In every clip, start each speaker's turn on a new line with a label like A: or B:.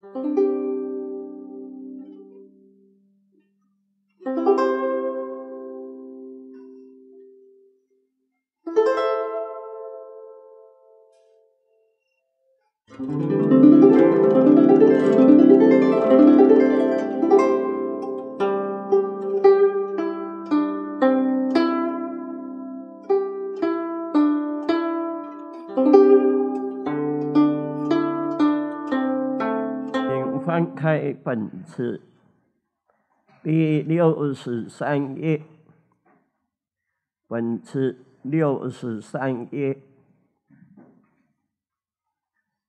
A: Thank mm. you. 本次第六十三页，本次六十三页，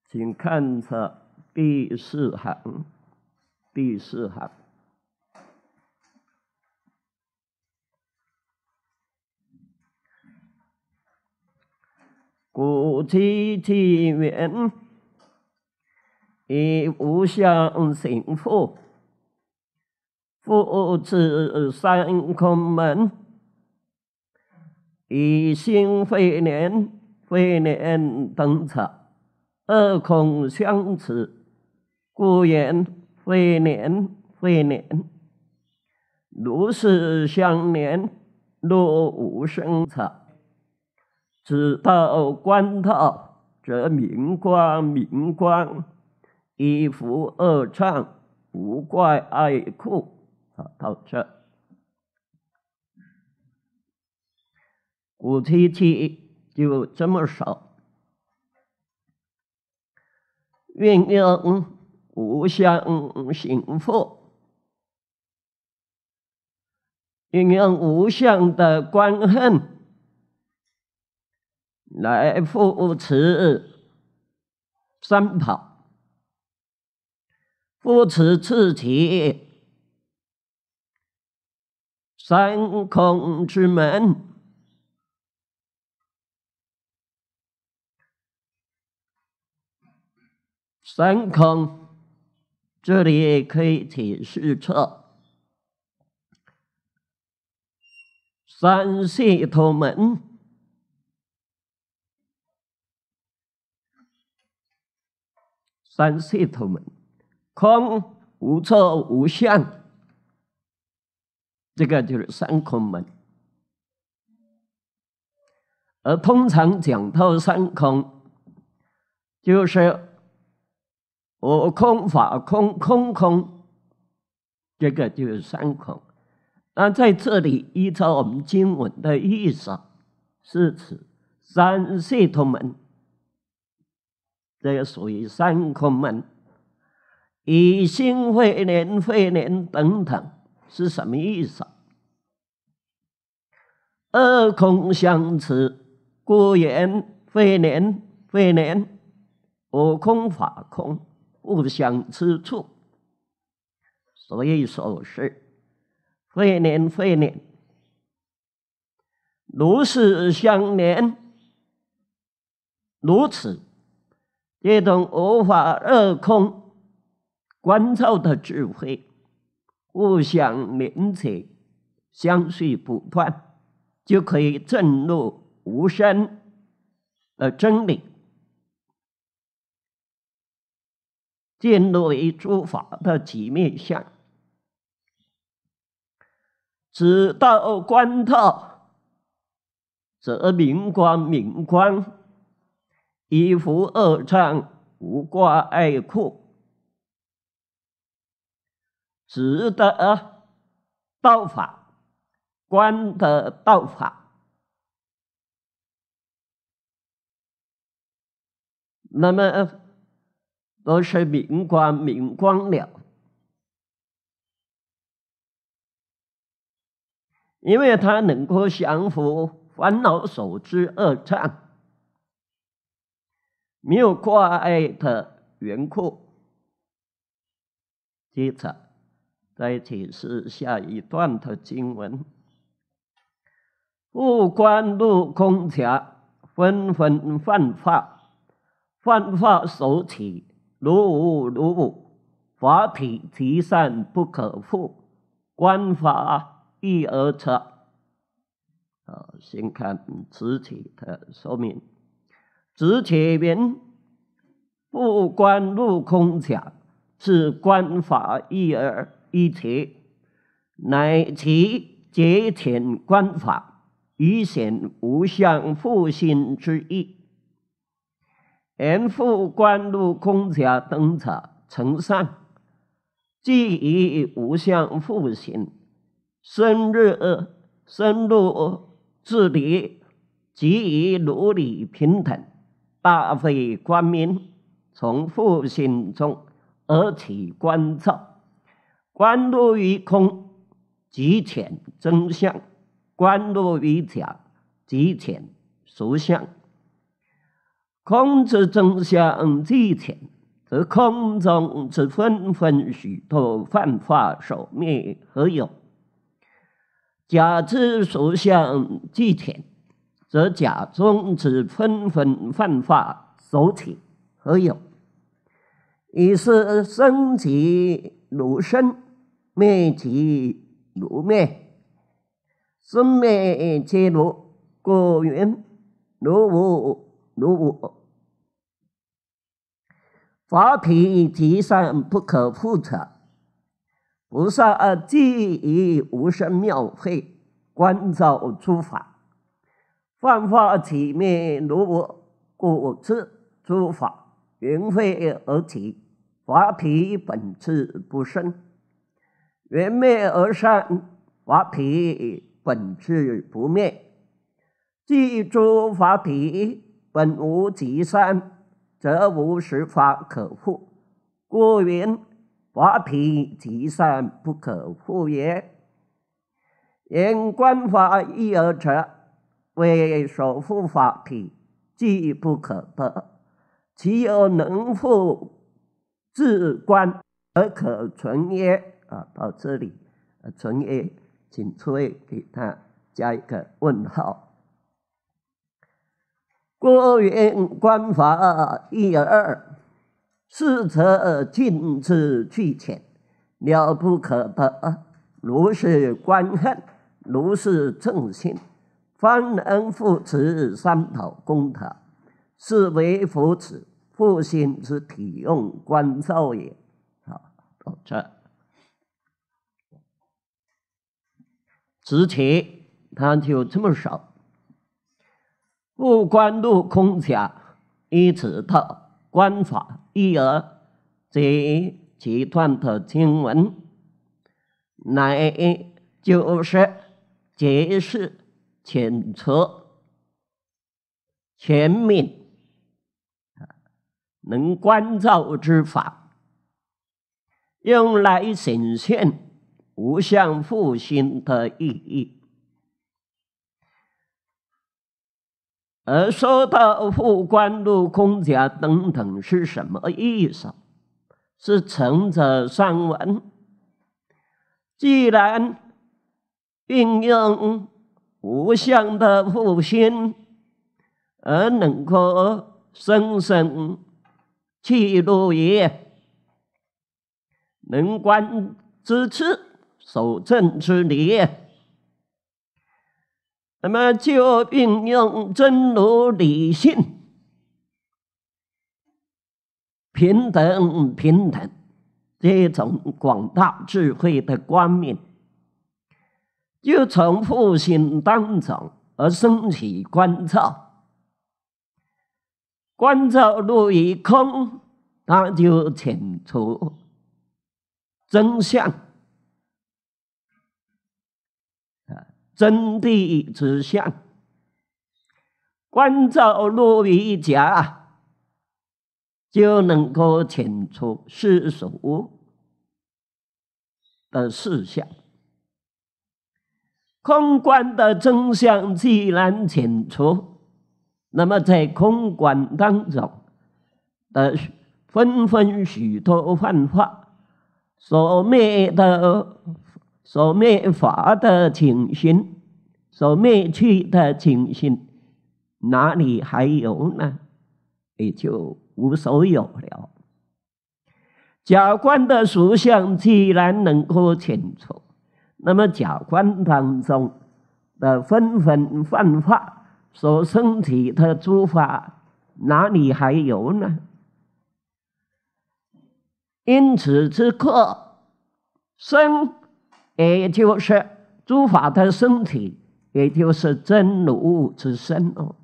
A: 请看着第四行，第四行，古奇奇缘。以无相行故，复次三空门：以心会念，会念登者，二空相持，故言会念，会念。如是相连，若无生者，直到光道，则明光明光。一呼二唱，不怪爱哭。啊，到这，古七天就这么少。运用无相行法，运用无相的观恨来扶持三宝。夫此次起三空之门，三空这里也可以解释出三系统门，三系统门。空无错无相，这个就是三空门。而通常讲到三空，就是我空法空空空，这个就是三空。那在这里，依照我们经文的意思，是指三系通门，这属于三空门。以心会念，会念等等是什么意思？二空相持，故言会念，会念，无空法空，互相吃醋。所以说是会念，会念，如是相连，如此，这种无法二空。观照的智慧，互相明彻，相续不断，就可以证入无生的真理，进入一诸法的极面相。直到观透，则明光明光，一无二障，无挂碍苦。直的道法，观的道法，那么都是明光明光了，因为他能够降服烦恼所致恶障，没有挂碍的缘故，接着。再解释下一段的经文：不观路空假，纷纷犯化，犯化所起，如无如无，法体其善不可复，观法一而差。啊，先看此起的说明，直起名不观入空假，是观法一而。一切乃其节俭观法，以行无相复兴之意。严复观禄空家，登朝成上，即以无相复兴，深入深入至理，即以努力平等，大非光明，从复兴中而起观照。观落于空即见真相；观落于假即见俗相。空之真相即见，则空中之纷纷许多幻化所灭何有？假之俗相即见，则假中之纷纷幻化所起何有？以是生即如生。灭其如灭，生灭其如，果圆如无如无。法体提善不可复者，菩萨而具以无生妙慧，观照诸法，幻化体灭如我，果知诸法圆会而起，法体本质不生。缘灭而散，法体本质不灭；即诸法体本无其善，则无实法可复。故云：法体其善不可复也。言观法依而持，为守护法体，既不可得。其有能复自观而可存焉。啊，到这里，纯爷，请诸位给他加一个问号。故员观法一二二，士则进之俱浅，了不可得。如是观恨，如是正心，方能复此三宝功德，是为佛子复兴之体用观照也。好，到这。之前他就这么少。不管陆空家，一直到官法，一二，一集团的新闻，乃就是解释清楚全面能关照之法，用来显现。无相复心的意义，而说到复关路空假等等是什么意思？是成者上文。既然运用无相的复心，而能够生生记录也，能观之次。守正之理，那么就运用真如理性，平等平等，这种广大智慧的光明，就从复兴当中而升起观照，观照入于空，那就显出真相。真谛之相，观照如一家就能够清出世俗的事项。空观的真相既然清出，那么在空观当中的纷纷许多幻化所灭的。所灭法的情形，所灭去的情形，哪里还有呢？也就无所有了。假观的属相既然能够清楚，那么假观当中的纷纷幻化所生起的诸法，哪里还有呢？因此之刻生。也就是诸法的身体，也就是真如之身哦，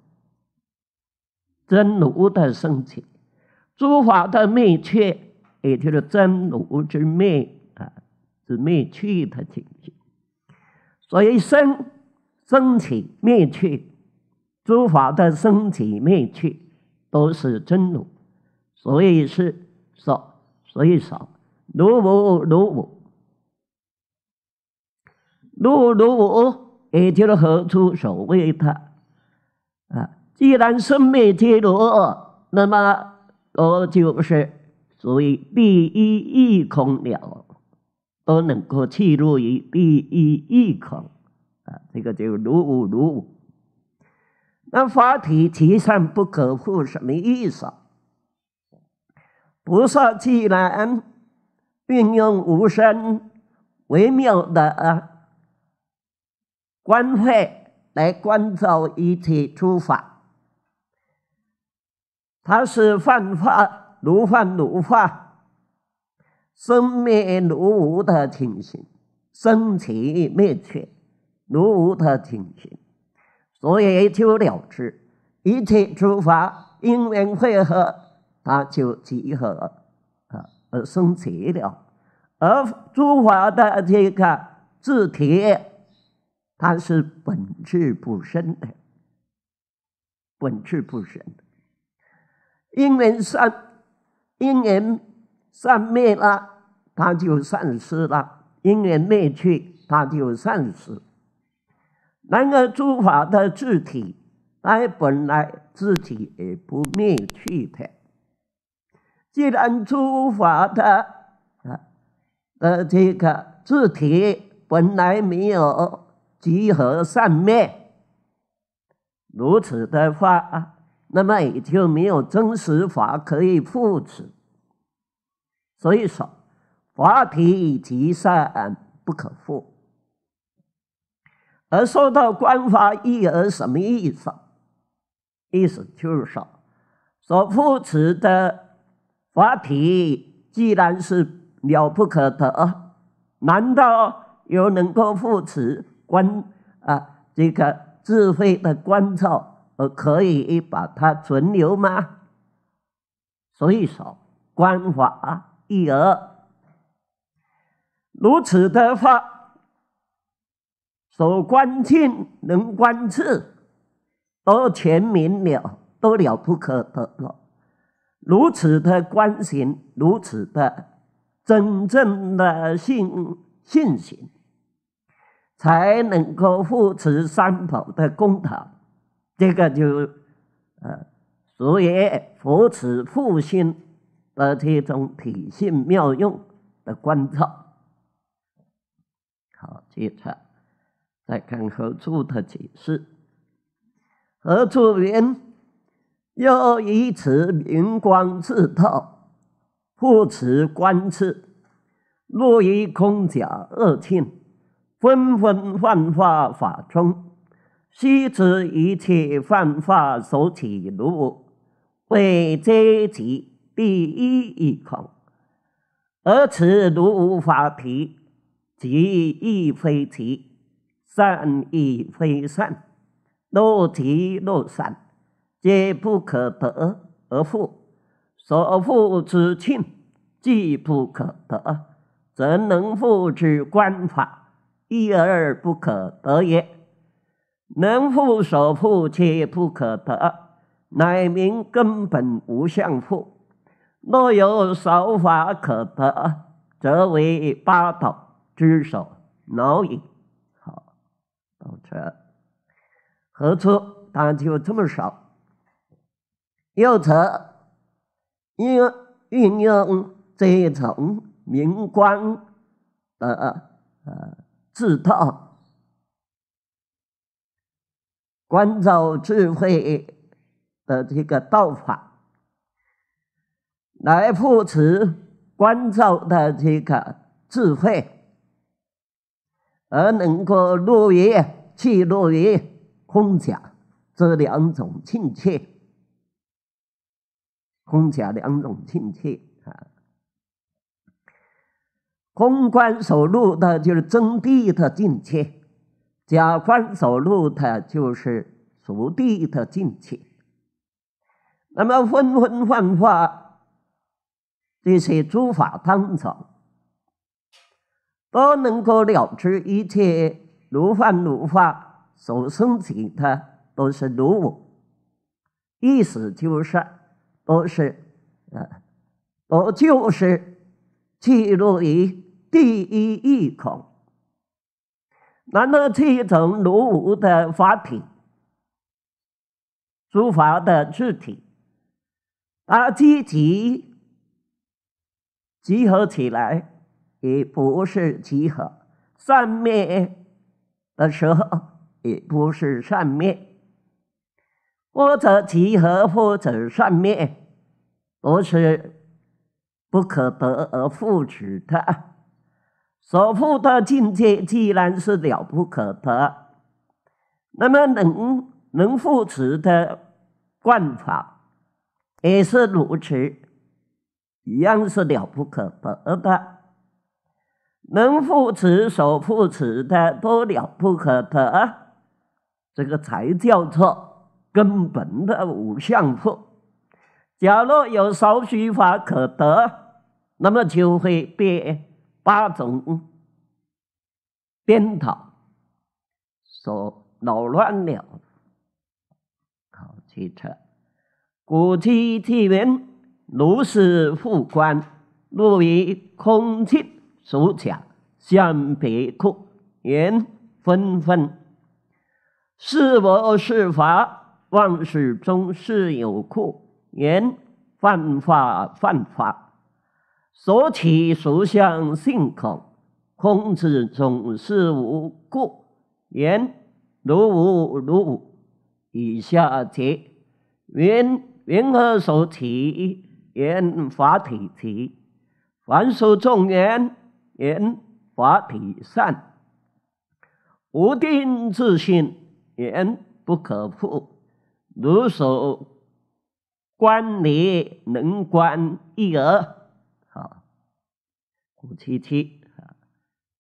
A: 真如的身体，诸法的灭去，也就是真如之灭啊，之灭去的情形。所以生、身体、灭去，诸法的身体、灭去，都是真如，所以是说，所以说，如无如无。如如我，也就是何处守卫他？啊，既然生灭皆如那么我就是属于第一异空了。都能够记入于第一异空，啊，这个就如如如。那法体其善不可复什么意思？菩萨既然运用无声，微妙的。观会来观照一切诸法，它是犯化如犯如化，生灭如无的情形，生起灭去如无的情形，所以就了之。一切诸法因缘会合，它就集合啊而生起了，而诸法的这个自体。它是本质不生的，本质不生因缘善，因缘善灭了，它就丧失了；因缘灭去，它就丧失。然而，诸法的自体，它本来自体也不灭去的。既然诸法的啊的这个自体本来没有，集合善灭，如此的话，那么也就没有真实法可以复持。所以说，法体以及善不可复。而说到观法意而什么意思？意思就是说，所复持的法体既然是了不可得，难道又能够复持？观啊，这个智慧的观照，我可以把它存留吗？所以说，观法一而如此的话，所观境能观次，都全明了，都了不可得了。如此的观行，如此的真正的信信心。才能够扶持三宝的功德，这个就，呃，所以扶持复兴的这种体现妙用的观照。好，接着再看何处的解释。何处云？又一此明光自透，扶持观智，若于空假二庆。纷纷幻化法中，须知一切幻化所起如为阶级第一一空。而此如无法体，即亦非其善亦非善，若即若善，皆不可得而复。所复之庆，既不可得，则能复之观法。一而不可得也，能复所复，皆不可得，乃名根本无相复。若有守法可得，则为八道之首，恼矣。好，到这，何处？当就这么少。右侧，应运用这层明光的啊。自道观照智慧的这个道法，来扶持观照的这个智慧，而能够入于、去入于空假这两种亲切，空假两种亲切。空观走路的，就是征地的进去；假观走路的，就是属地的进去。那么分分幻化这些诸法当中，都能够了知一切如幻如化所生起的都是如我，意思就是都是呃，我就是记录于。第一一孔。难道这一种如无的法体、诸法的具体，把积极集合起来，也不是集合；善灭的时候，也不是善灭；或者集合，或者善灭，不是不可得而复取的。所护的境界，既然是了不可得。那么能能护持的惯法，也是如此，一样是了不可得的。能护持、所护持的都了不可得，这个才叫做根本的无相护。假若有少许法可得，那么就会变。八种颠倒说扰乱了考题册。古之之人，如是复官，若为空气所抢，像别哭，人纷纷；是佛是法，万事中是有苦，人犯法犯法。所起所相性空，空之总是无故。言如无如，无。以下结。云云何所起？言法体起。凡所众缘，言法体散。无定自性，言不可复。如所观你能观一尔。五七七啊，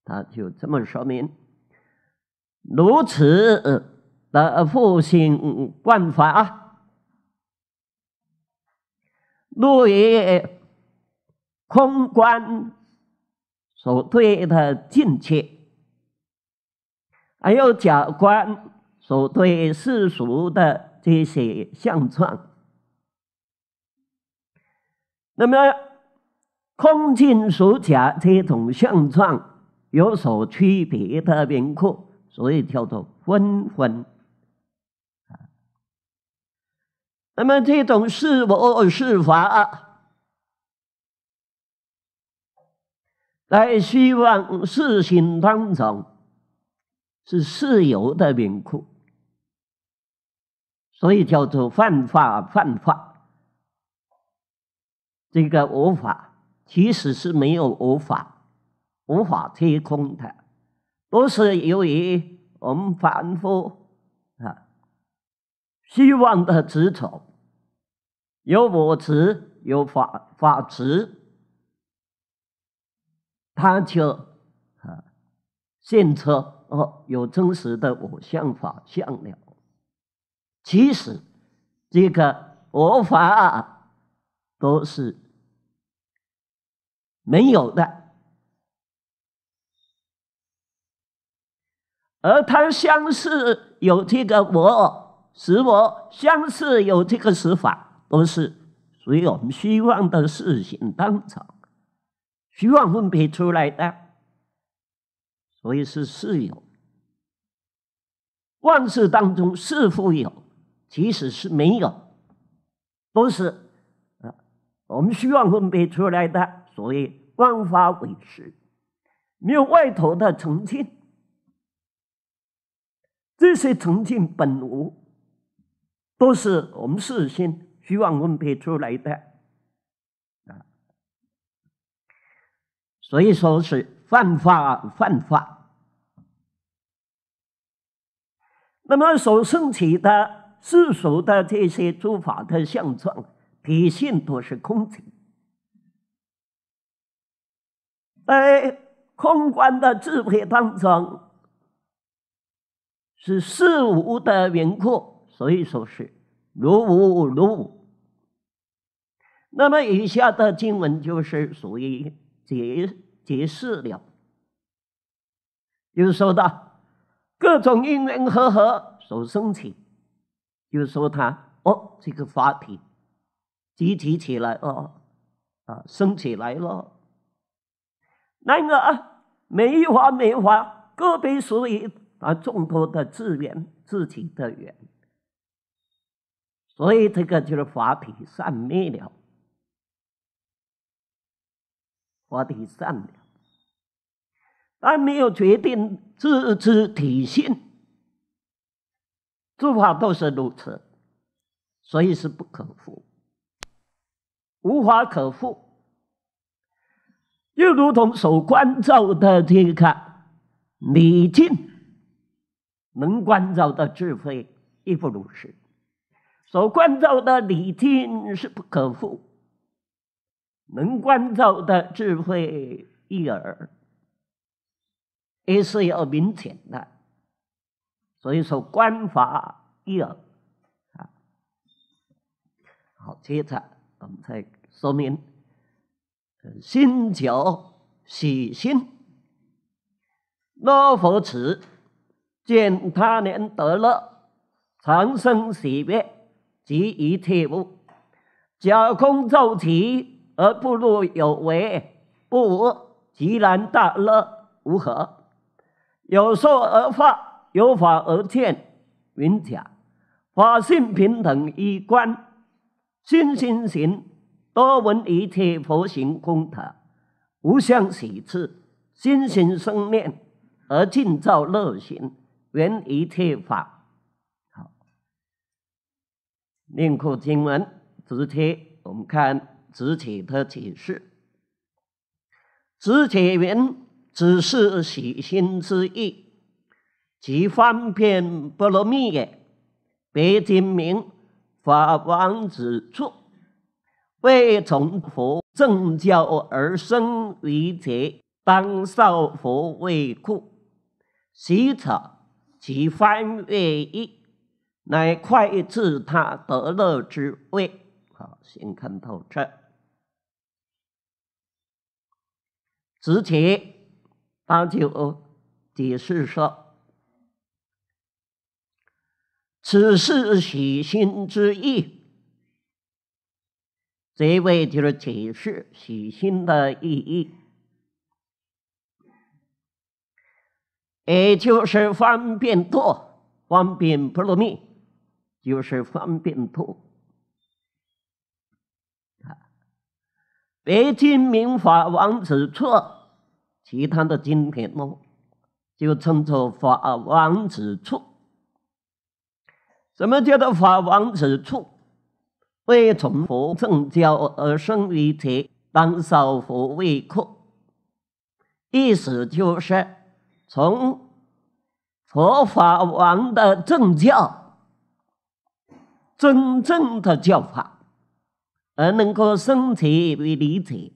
A: 他就这么说明。如此的复兴观法啊，对于空观所对的境界，还有假观所对世俗的这些相状，那么。空境所假，这种相状有所区别的名库，所以叫做分分。那么这种是否是法啊？在希望事情当中，是自由的名库，所以叫做犯法犯法。这个无法。其实是没有无法，无法天空的，都是由于我们凡夫啊希望的执着，有我执，有法法执，他就啊现出哦有真实的我相、法相了。其实这个我法都是。没有的，而他相似有这个我，使我相似有这个死法，都是属于我们虚妄的事情当中，虚妄分别出来的，所以是是有。万事当中是否有，其实是没有，都是啊，我们虚妄分别出来的。所以万法为实，没有外头的成见，这些成见本无，都是我们事先希望分别出来的，啊，所以说是犯法，犯法。那么所升起的世俗的这些诸法的相状，体现都是空情。在空观的智慧当中，是事无的轮廓，所以说是如无如无。那么以下的经文就是属于解解释了，就是说的，各种因缘和合所生起，就是说他哦，这个法体，集体起来哦，啊，生起来了。然而，没法，没法，各别属于啊众多的资源，自己的缘，所以这个就是法体善灭了，法体善了。但没有决定自知体性，诸法都是如此，所以是不可复，无法可复。又如同所关照的这个理境，能关照的智慧亦不如是。所关照的理境是不可负，能关照的智慧一耳，也是要明显的。所以说，观法一耳啊，好，接着我们再说明。心久喜心，若佛慈，见他人得乐，长生喜悦，即一切物假空造起，而不入有为，不无，即然大乐无何？有说而发，有法而见，云假，法性平等一观，心心行。多闻一切佛行功德，无相喜次，心行生念，而尽造乐行，缘一切法。好，念库经文，直贴我们看直接的解释。直接云只是喜心之意，即方便波罗蜜也。白金明，法王指出。为从佛正教而生于者，当受佛为苦，习者其翻为一，乃快至他得乐之位。好，先看透彻。之前八九解释说，此是喜心之意。这位就是解释许心的意义，也就是方便多，方便普罗密，就是方便多。北京民明法王子处》，其他的经典呢，就称作法王子处。什么叫做法王子处？为从佛正教而生为财，当受佛为苦。意思就是，从佛法王的正教、真正的教法，而能够生起为理解，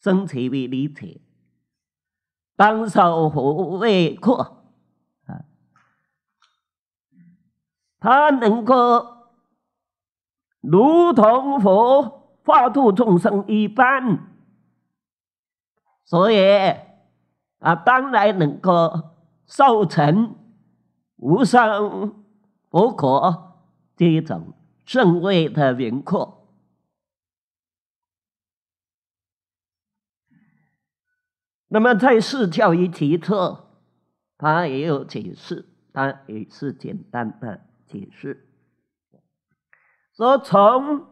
A: 生起为理解，当受佛为苦啊。他能够。如同佛化度众生一般，所以啊，当然能够受成无上佛果这种甚微的圆阔。那么在释教一提出，他也有解释，他也是简单的解释。说从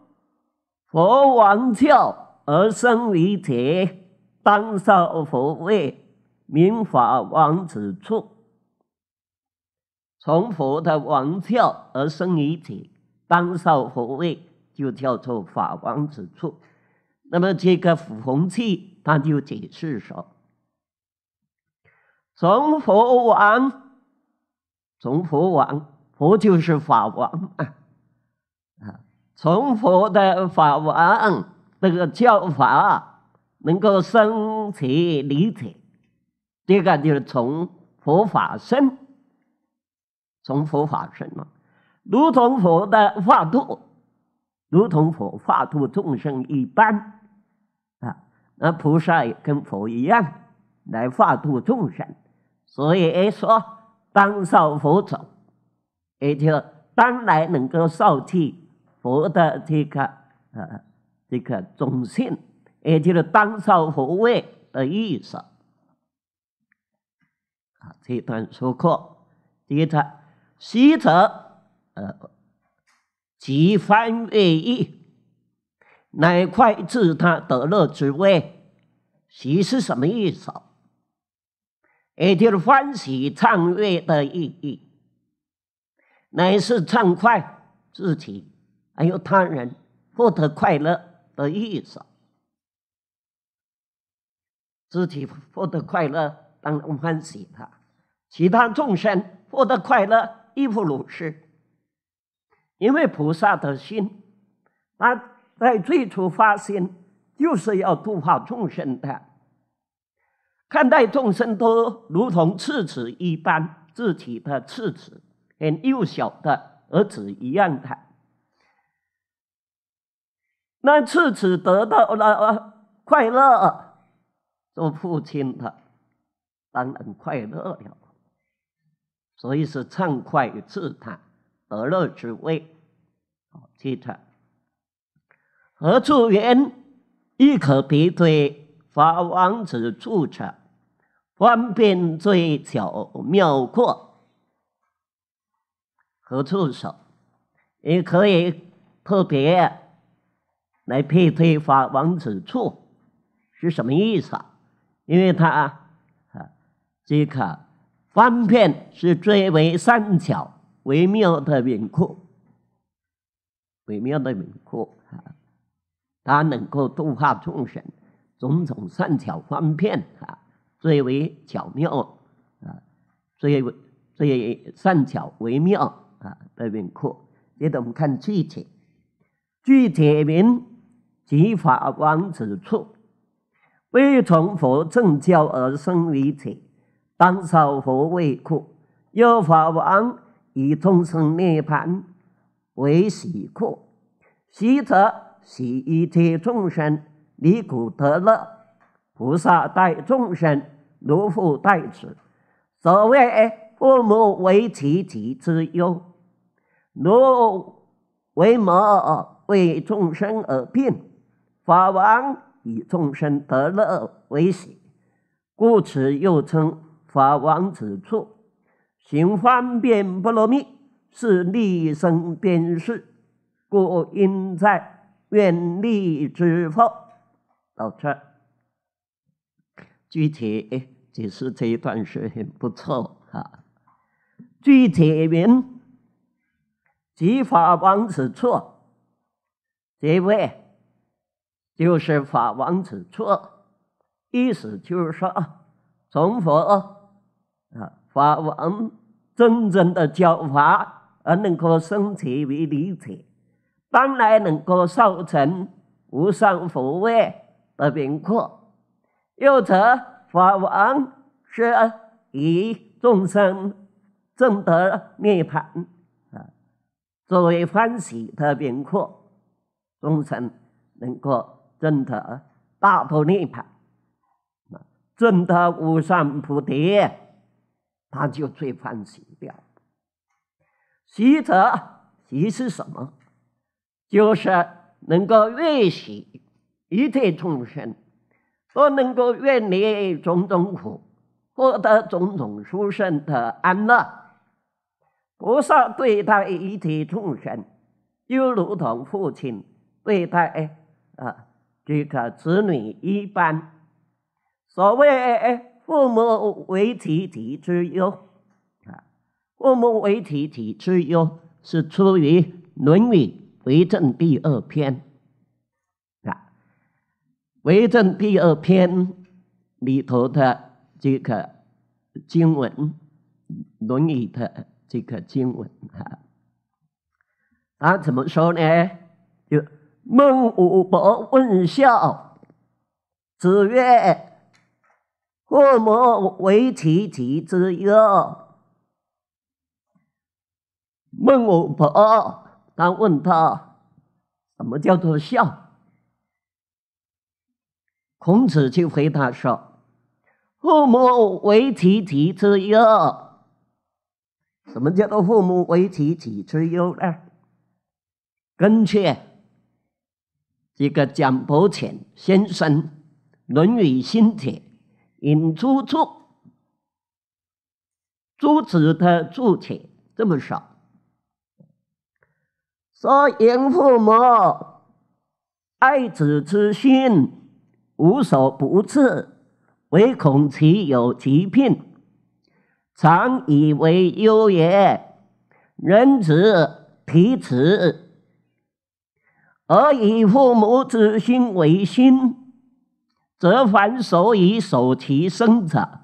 A: 佛王教而生一切，当受佛位名法王之处。从佛的王教而生一切，当受佛位就叫做法王之处。那么这个辅弘器，他就解释说：从佛王，从佛王，佛就是法王啊。从佛的法王这个教法，能够生起理解。这个就是从佛法生，从佛法生嘛，如同佛的化度，如同佛化度众生一般啊。那菩萨也跟佛一样来化度众生，所以说当受佛种，也就当来能够受气。佛的这个，呃，这个中心，也就是当受佛位的意思。啊，这段说过，一段，其者呃，其欢悦意，乃快至他得乐之谓。其是什么意思？也就是欢喜畅悦的意义，乃是畅快自己。还有他人获得快乐的意思，自己获得快乐当然欢喜的；其他众生获得快乐亦复如是。因为菩萨的心，他在最初发心就是要度化众生的。看待众生都如同赤子一般，自己的赤子，跟幼小的儿子一样的。那自此得到了快乐，做父亲的当然快乐了，所以是畅快自叹得乐之味。好，接着何处人亦可别对法王子处者方便最巧妙过何处手？也可以特别。来配推发王子处是什么意思？啊？因为他啊，这个方便是最为善巧微妙的名库，微妙的名库啊，他能够度化众生，种种善巧方便啊，最为巧妙啊，最为最善巧微妙啊的名库，接着我们看具体，具体名。其法王之处，为从佛正教而生于此，当受佛为苦；有法王以众生涅槃为喜苦。喜则喜一切众生离苦得乐，菩萨待众生如父待子，所谓父母为其子之忧，如为母为众生而病。”法王以众生得乐为喜，故此又称法王此处行方便波罗蜜，是利生便是，故应在愿力之佛这儿，具体解释这一段是很不错哈。具体云即法王此处，这位。就是法王指出，意思就是说，从佛啊，法王真正的教法而能够生起为理解，当然能够造成无上佛位的明果。又则法王是以众生正得涅盘啊，作为欢喜的明果，众生能够。证得大菩提槃，那证得无上菩提，他就最欢喜的。习者习是什么？就是能够悦习一切众生，都能够远离种种苦，获得种种殊胜的安乐。菩萨对待一切众生，就如同父亲对待啊。这个子女一般所谓父母为体体之忧，啊，父母为体体之忧是出于《论语》为政第二篇，啊，《为政》第二篇里头的这个经文，《论语》的这个经文啊，啊，怎么说呢？就。孟武伯问孝，子曰：“父母为其及之忧。”孟武伯他问他，什么叫做孝？孔子就回答说：“父母为其及之忧。”什么叫做父母为其及之忧呢？根据。一个蒋伯浅先生《论语新切，引出处，朱子的注解这么说：，说严父母、爱子之心，无所不至，唯恐其有疾病，常以为忧也。仁慈，提此而以父母之心为心，则凡所以守其身者，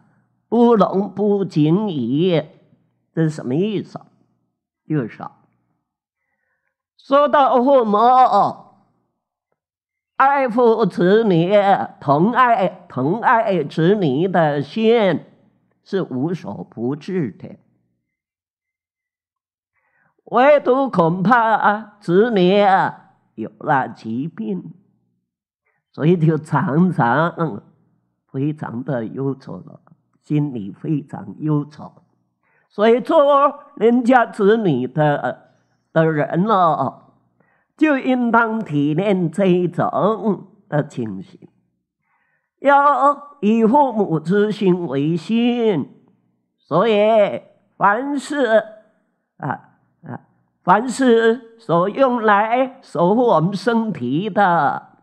A: 不能不谨矣。这是什么意思？就是说说到父母爱护子女、疼爱疼爱子女的心是无所不至的，唯独恐怕子女。有了疾病，所以就常常非常的忧愁了，心里非常忧愁。所以做人家子女的的人了，就应当体谅这种的情形，要以父母之心为心。所以凡事啊。凡是所用来守护我们身体的，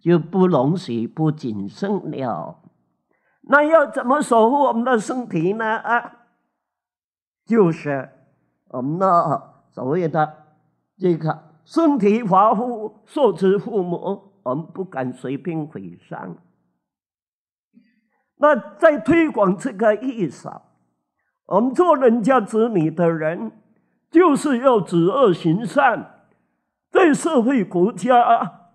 A: 就不容许不谨慎了。那要怎么守护我们的身体呢？啊，就是我们的所谓的这个身体发肤受之父母，我们不敢随便毁伤。那在推广这个意义上，我们做人家子女的人。就是要止恶行善，在社会国家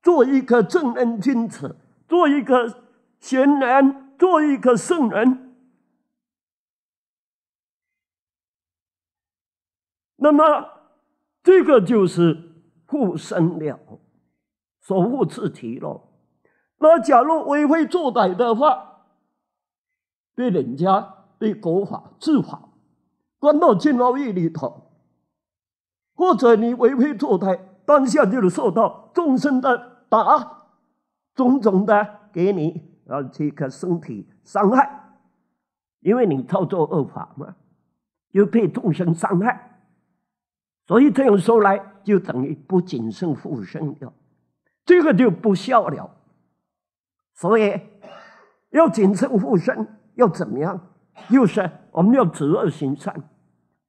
A: 做一个正人君子，做一个贤人，做一个圣人。那么这个就是护身了，守护自己了。那假如为非作歹的话，对人家、对国法、治法。关到金牢狱里头，或者你违非作歹，当下就是受到众生的打，种种的给你啊这个身体伤害，因为你操作恶法嘛，就被众生伤害，所以这样说来，就等于不谨慎复生了，这个就不孝了，所以要谨慎复生，要怎么样？又是？我们要择恶行善，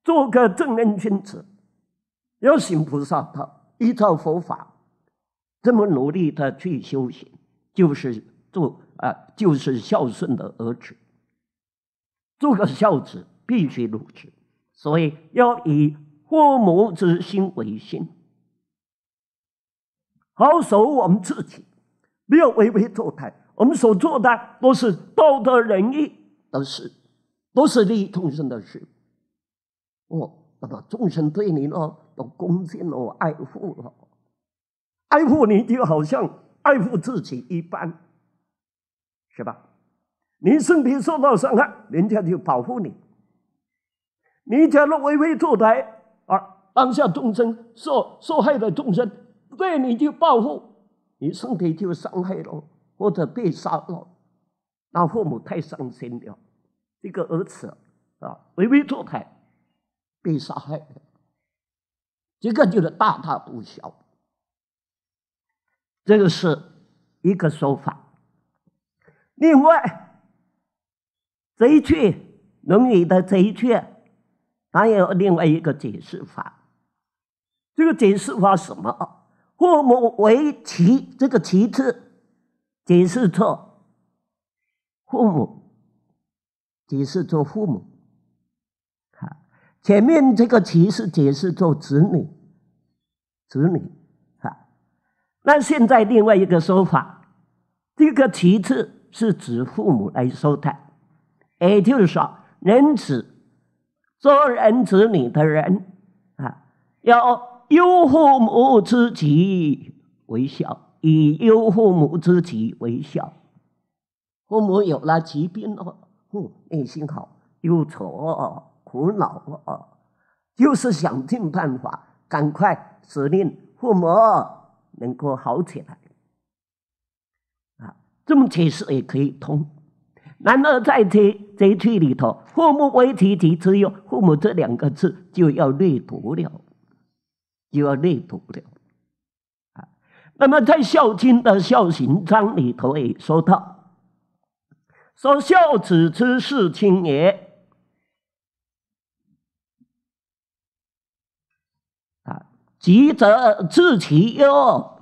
A: 做个正人君子，要行菩萨道，依照佛法这么努力的去修行，就是做啊，就是孝顺的儿子，做个孝子必须如此，所以要以父母之心为心，好守我们自己，不要为为作态，我们所做的都是道德仁义的事。都是利益众生的事，我那么众生对你呢，都恭敬哦，爱护了，爱护你就好像爱护自己一般，是吧？你身体受到伤害，人家就保护你。你假如微微作歹啊，当下众生受受害的众生对你就报复，你身体就伤害了，或者被杀了，那父母太伤心了。这个儿子啊，唯维托太被杀害这个就是大大不小。这个是一个说法。另外，这一句《论语》的这一句，还有另外一个解释法。这个解释法什么？父母为其这个其次解释错，父母。解释做父母，啊，前面这个“其”实解释做子女，子女，啊。那现在另外一个说法，这个“其次”是指父母来收他，也就是说，人子，做人子女的人啊，要忧父母之疾为孝，以忧父母之疾为孝。父母有了疾病哦。父内心好，忧愁苦恼，又是想尽办法，赶快使令父母能够好起来。啊，这么解释也可以通。然而在这一句里头，父母为提提出用“父母”这两个字就要略读了，就要略读了。啊，那么在《孝经》的孝行章里头也说到。说孝子之事亲也，啊，急则治其忧。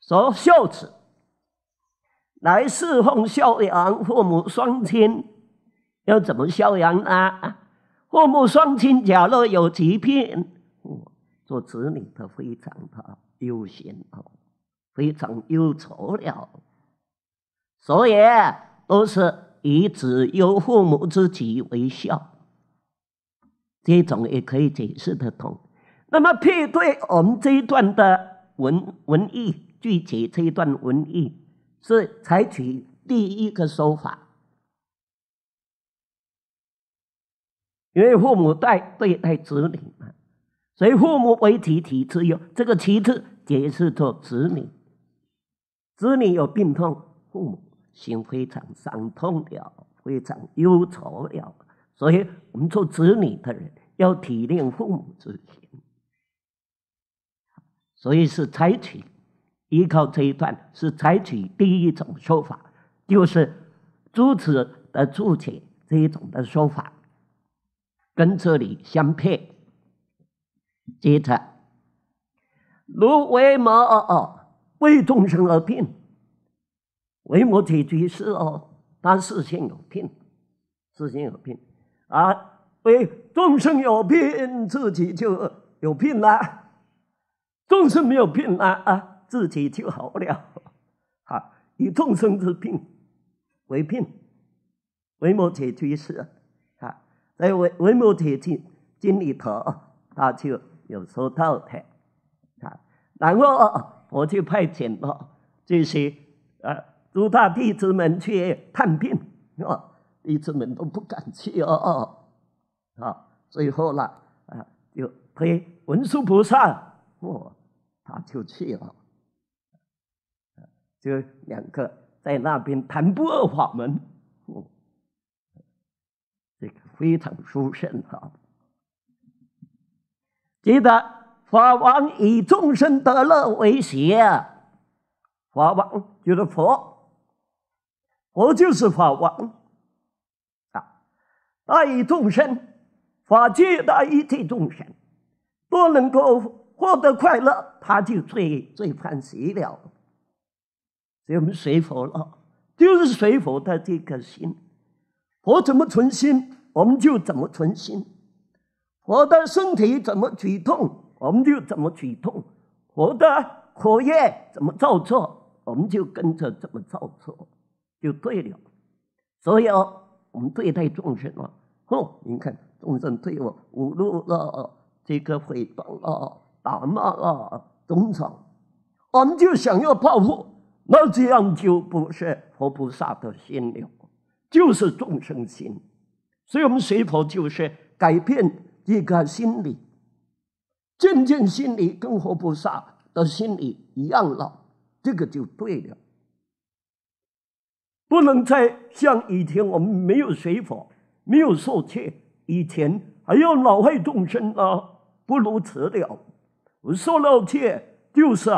A: 说孝子来侍奉孝养父母双亲，要怎么孝养呢？父母双亲假若有疾病，做子女的非常的忧心哦，非常忧愁了。所以都是以子由父母之己为孝，这种也可以解释得通。那么，配对我们这一段的文文艺具体这一段文艺是采取第一个说法，因为父母带对待子女嘛，所以父母为集体之有，这个其次解释做子女，子女有病痛，父母。心非常伤痛了，非常忧愁了，所以我们做子女的人要体谅父母之心。所以是采取依靠这一段，是采取第一种说法，就是诸子的注解这一种的说法，跟这里相配。接着，如为某而为众生而病。为母铁居士哦，他事先有病，事先有病，啊，为众生有病，自己就有病啦。众生没有病啦，啊，自己就好了。好，以众生之病为病，为母铁居士。好，在为为母铁居经里头，他就有收到的。好，然后我就派遣了这些，呃。嘱他弟子们去探病，哦，弟子们都不敢去哦，啊，最后呢，啊，就推文殊菩萨，哦，他就去了，就两个在那边谈不二法门，哦，这个非常殊胜啊！记得法王以众生得乐为学，法王就是佛。我就是法王啊，大义众生，法界大切众生，都能够获得快乐，他就最最欢喜了。所以我们随佛了，就是随佛的这颗心。我怎么存心，我们就怎么存心；我的身体怎么举动，我们就怎么举动；我的火焰怎么造作，我们就跟着怎么造作。就对了，所以哦，我们对待众生啊，哦，你看众生对我侮辱了、这个诽谤啊、打骂啊、争吵，我们就想要报复，那这样就不是活菩萨的心了，就是众生心。所以我们学佛就是改变一个心理，渐渐心理跟活菩萨的心理一样了，这个就对了。不能再像以前，我们没有学佛，没有受戒，以前还要恼害众生啊，不如此了。我受了戒，就是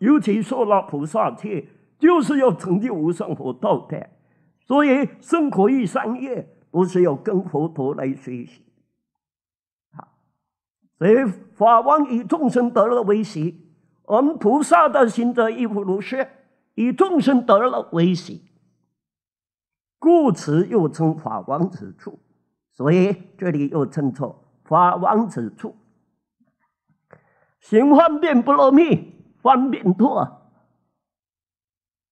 A: 尤其受了菩萨戒，就是要成就无上佛道的。所以，生活与三业都是要跟佛陀来学习。啊，所以法王以众生得了为喜，我们菩萨的心则亦复如是，以众生得了为喜。故此又称法王之处，所以这里又称作法王之处。行方便不露密，方便多，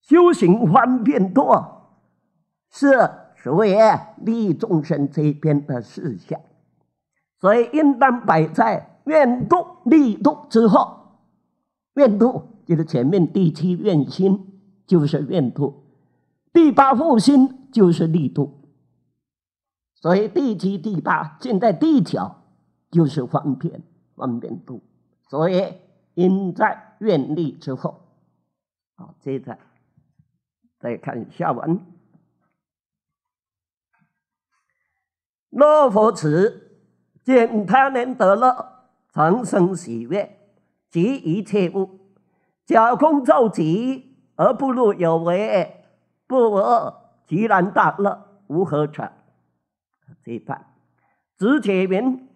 A: 修行方便多，是所谓利益众生这边的事项，所以应当摆在愿度、力度之后。愿度就是前面第七愿心，就是愿度；第八护心。就是力度，所以第七、第八，现在地脚，就是方便方便度。所以因在愿力之后，好接着再看下文。若佛慈，见他人得乐，长生喜悦，及一切物，假空造极而不入有为，不恶。其然大乐无何取？这一段，子且云：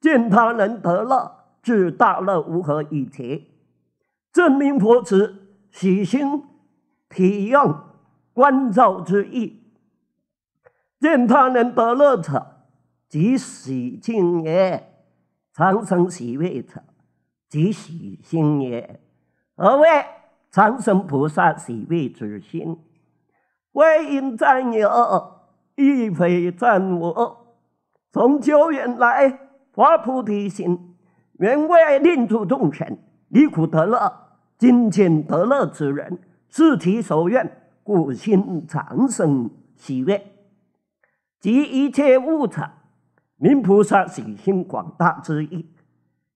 A: 见他人得乐，至大乐无何以得？证明佛子喜心体用关照之意。见他人得乐者，即喜庆也；长生喜悦者，即喜心也。何谓长生菩萨喜悦之心？为因你有，亦非我无。从久远来，发菩提心，愿为令诸众生离苦得乐，今今得乐之人，自其所愿，故心常生喜悦。及一切物产，明菩萨喜心广大之意。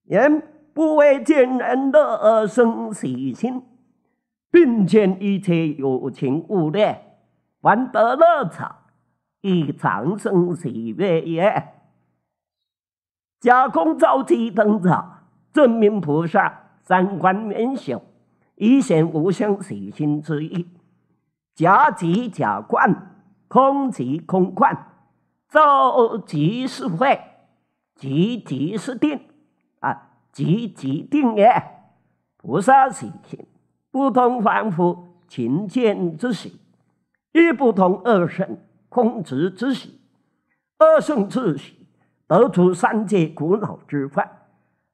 A: 人不为见人乐而生喜心，并见一切有情物乐。玩得乐场，以长生喜悦也。假空造起灯盏，证明菩萨三观圆晓，以显无相随心之意。假即假观，空即空观，造即是会，即即是定，啊，即即定也。菩萨随心不通凡夫情见之行。一不同二圣空执之喜，二圣自喜，得除三界苦恼之患，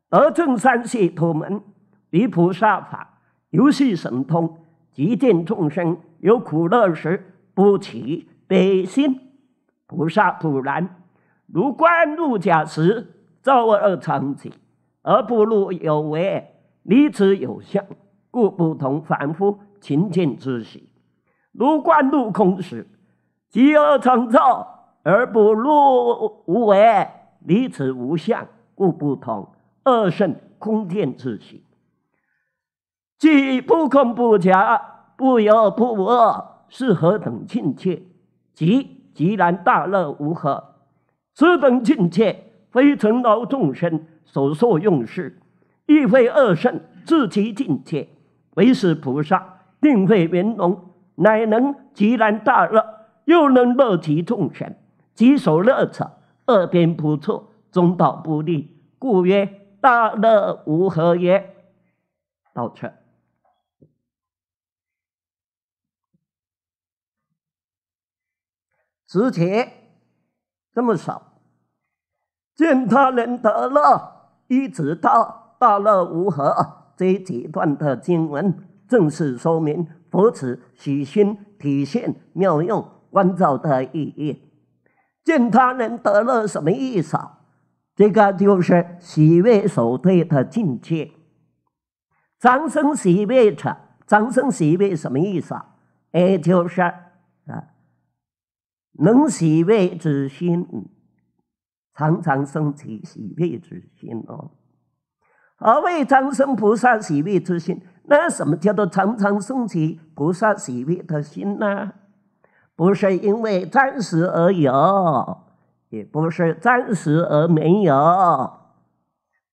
A: 得证三界土门。离菩萨法，游戏神通，极见众生有苦乐时，不起悲心。菩萨普然，如观入假时，造恶而成就，而不入有为，离此有相，故不同凡夫情见之喜。如观入空时，即恶成造而不入无为，离此无相，故不同二圣空见之行。既不空不假，不有不无，是何等境界？即即然大乐无何，此等境界非成劳众生所受用事，亦非恶圣自其境界，唯是菩萨定会圆融。乃能极然大乐，又能乐其众权，己所乐者，二边不错，中道不利，故曰大乐无和也。道车，值钱这么少，见他人得乐，一直到大乐无和。这几段的经文正是说明。扶持喜心体现妙用关照的意义，见他人得了什么意思？这个就是喜悦所对的境界。长生喜悦者，长生喜悦什么意思？也就是啊，能喜悦之心，常常升起喜悦之心哦。而为长生菩萨喜悦之心，那什么叫做常常升起菩萨喜悦的心呢？不是因为暂时而有，也不是暂时而没有。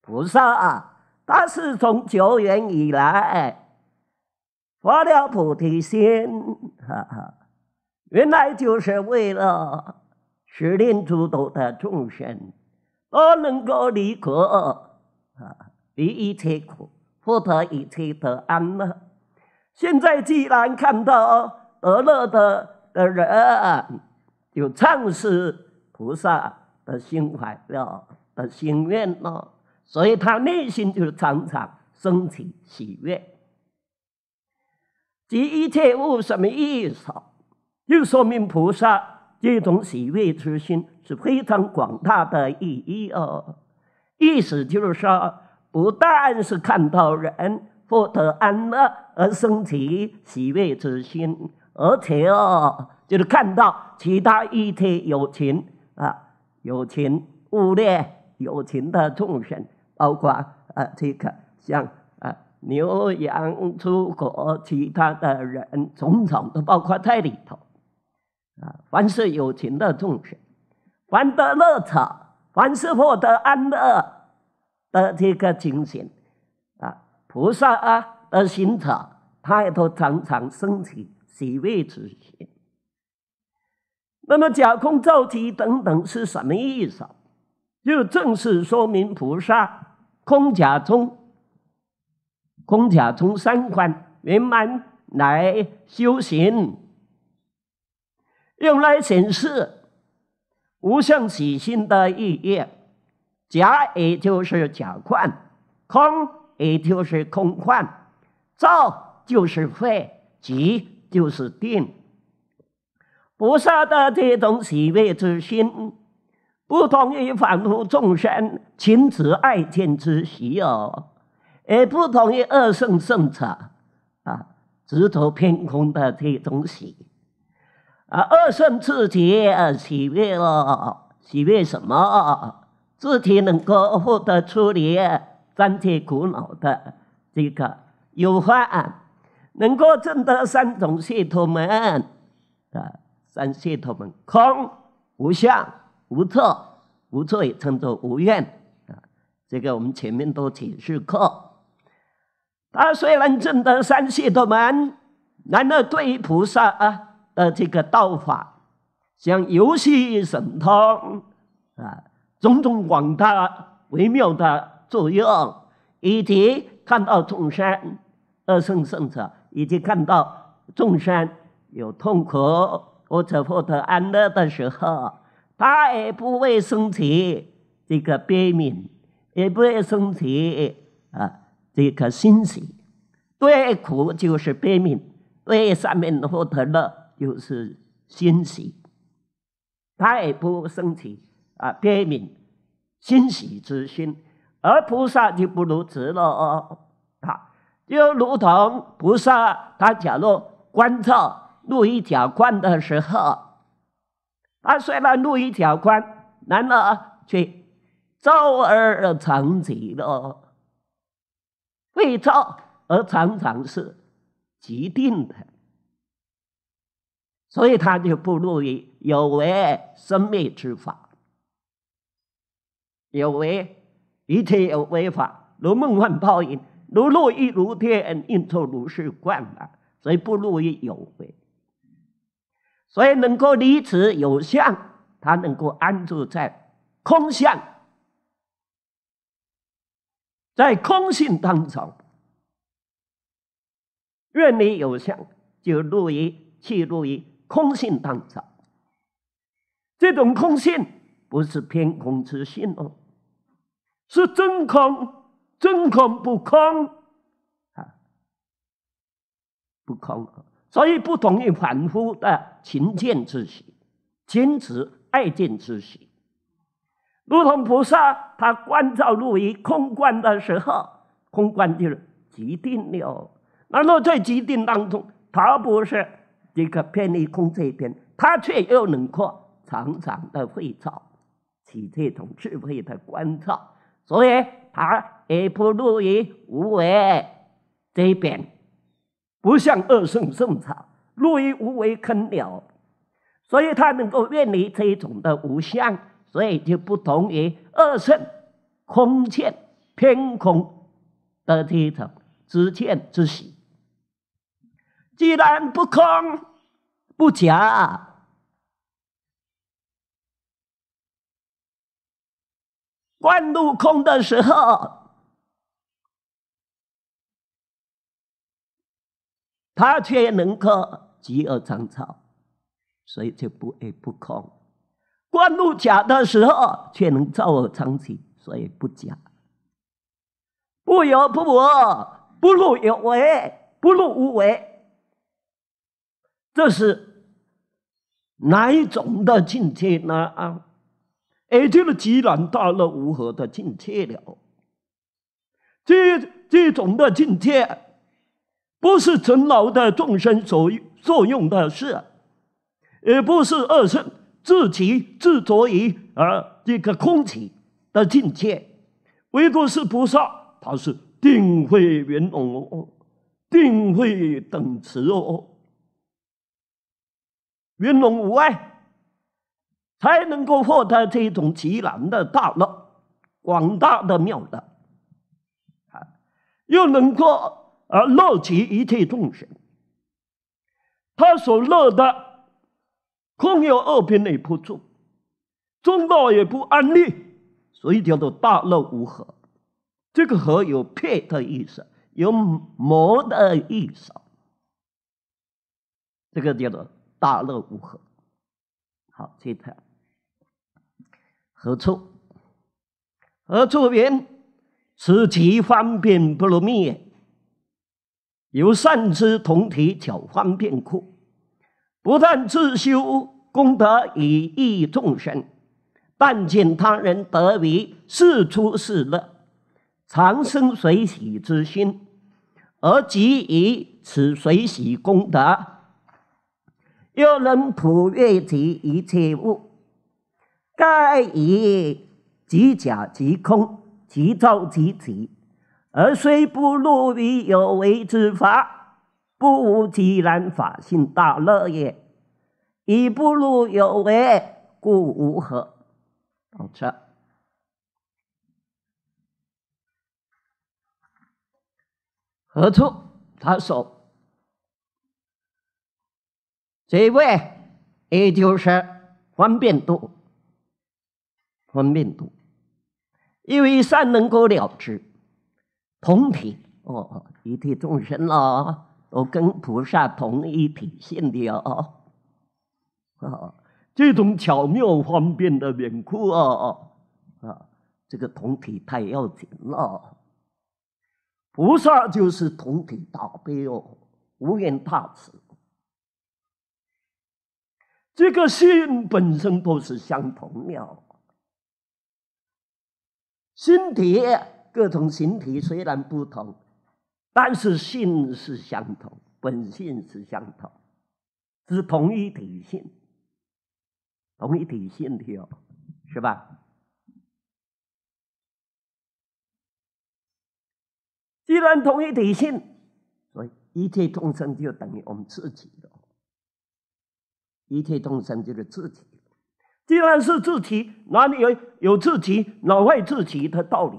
A: 菩萨，啊，他是从久远以来发了菩提心，哈哈，原来就是为了十念诸多的众生，都能够离苦啊。离一切苦，获得一切的安乐。现在既然看到得乐的的人，就唱实菩萨的心怀了的心愿了，所以他内心就是常常升起喜悦。及一切物什么意思？就说明菩萨这种喜悦之心是非常广大的意义哦。意思就是说。不但是看到人获得安乐而生起喜悦之心，而且哦，就是看到其他一切有情啊，有情、物劣、有情的众生，包括啊这个像啊牛羊猪狗，其他的人，种种都包括在里头啊。凡是有情的众生，凡得乐者，凡是获得安乐。的这个精神啊，菩萨啊的心者，他都常常升起喜悦之心。那么假空造体等等是什么意思？就正是说明菩萨空假空，空假空三观圆满来修行，用来显示无相起心的意义。假也就是假幻，空也就是空幻，造就是会，即就是定。菩萨的这种喜悦之心，不同于凡夫众生情执爱见之喜哦，也不同于二圣圣者啊执着偏空的这种喜。啊，二圣自己喜悦了，喜悦什么？自己能够获得处离三且苦恼的这个有法，能够证得三种解脱门啊，三系统门空、无相、无作、无罪，称作无愿啊。这个我们前面都解释过。他虽然证得三系统门，然而对于菩萨啊的这个道法，像游戏神通啊。种种广大微妙的作用，以及看到众生恶生生死，以及看到众生有痛苦，或者获得安乐的时候，他也不会升起这个悲悯，也不会升起啊这个欣喜。对苦就是悲悯，对上面获得乐就是欣喜，他也不升起。啊，悲悯、欣喜之心，而菩萨就不如此了。哦。啊，就如同菩萨，他假如观察路一条宽的时候，他虽然路一条宽，然而却周而长疾了，为招而常常是疾定的，所以他就不入于有为生灭之法。有为一切有为法，如梦幻泡影，如露亦如电，应作如是观嘛。所以不入于有为，所以能够离此有相，他能够安住在空相，在空性当中，愿你有相，就入于去入于空性当中。这种空性不是偏空之性哦。是真空，真空不空，啊，不空，所以不同于凡夫的勤见之心、坚持爱见之心。如同菩萨，他观照入于空观的时候，空观就是即定了。那么在即定当中，他不是这个偏离空这一边，他却又能够常常的会照起这种智慧的观照。所以，他也不落于无为这一边，不像二圣圣草入落于无为坑了。所以，他能够远离这一种的无相，所以就不同于二圣空见偏空的一层知见之喜。既然不空不假。灌入空的时候，他却能够集而成草，所以就不会不空；灌入假的时候，却能造而成体，所以不假。不有不无，不入有为，不入无为，这是哪一种的境界呢？啊？也就是既然到了无何的境界了。这这种的境界，不是真劳的众生所作用的事，也不是二圣自己执着于啊这个空起的境界，唯独是菩萨，他是定慧圆融，定慧等持哦，圆融无碍。才能够获得这种极难的大乐，广大的妙乐，啊，又能够啊乐及一切众生。他所乐的，空有二边也不住，中道也不安立，所以叫做大乐无和。这个和有撇的意思，有魔的意思，这个叫做大乐无和。好，这一段。何处？何处缘？此其方便不如蜜，由善知同体巧方便故，不但自修功德以益众生，但见他人得为是出是乐，常生随喜之心，而即以此随喜功德，又能普悦及一切物。盖以即假即空，即造即体，而虽不入于有为之法，不无即然法性大乐也。以不入有为，故无何。好，车何处？他说，这位也就是方便多。方便度，因为善能够了知同体，哦一体众生啦，都跟菩萨同一体现的啊，啊，这种巧妙方便的缘故啊，啊，这个同体太要紧了，菩萨就是同体大悲哦，无缘大慈，这个性本身都是相同了。身体各种形体虽然不同，但是性是相同，本性是相同，是同一体性，同一体性的哦，是吧？既然同一体性，所以一切众生就等于我们自己了，一切众生就是自己。既然是自己，哪里有有自己恼坏自己的道理？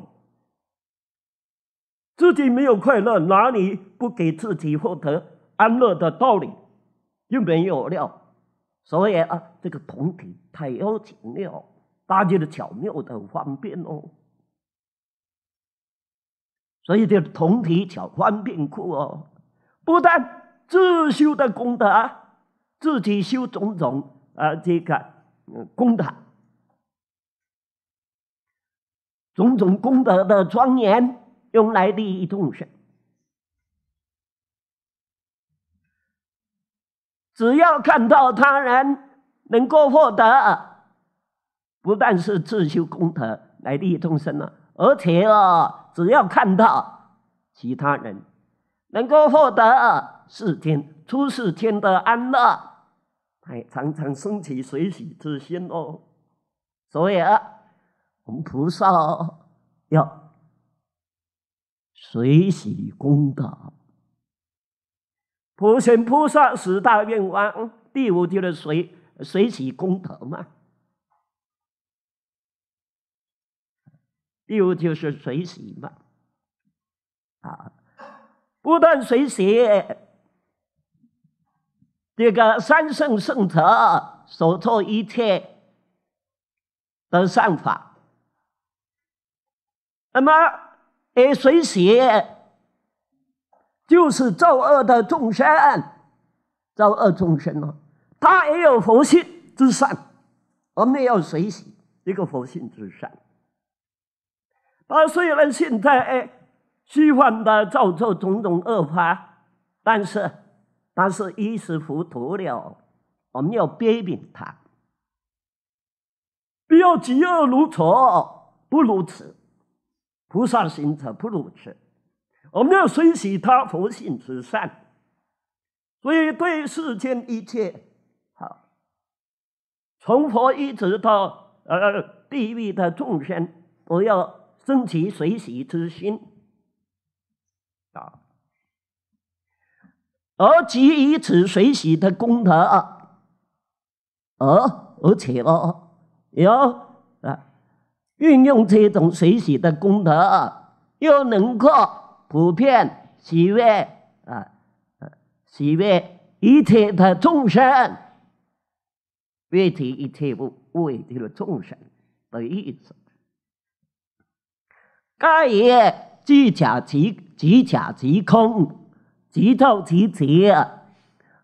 A: 自己没有快乐，哪里不给自己获得安乐的道理？又没有了，所以啊，这个同体太要紧了，大家的巧妙的方便哦。所以这同体巧方便酷哦，不但自修的功德，自己修种种啊，这个。功德，种种功德的庄严，用来利益众生。只要看到他人能够获得，不但是自修功德来利益众生了，而且啊，只要看到其他人能够获得世天、出世天的安乐。还常常升起随喜之心哦，所以啊，我们菩萨要随喜功德。普贤菩萨十大愿望第五就是随随喜功德嘛，第五就是随喜嘛，啊，不断随喜。这个三圣圣者所做一切的善法，那么哎，随喜就是造恶的众生，造恶众生呢，他也有佛性之善，我们也有随喜一个佛性之善，他虽然现在哎虚幻的造作种种恶法，但是。但是一时糊涂了，我们要批评他，不要嫉恶如仇，不如此，菩萨行者不如此，我们要随喜他佛性之善，所以对世间一切，好，从佛一直到呃地狱的众生，都要升起随喜之心，啊。而基于此水洗的功德，而而且喽，有啊，运用这种水洗的功德，又能够普遍喜悦啊，喜悦一切的众生，遍一切不为这个众生的意思。盖也即假即即假即空。即透即捷，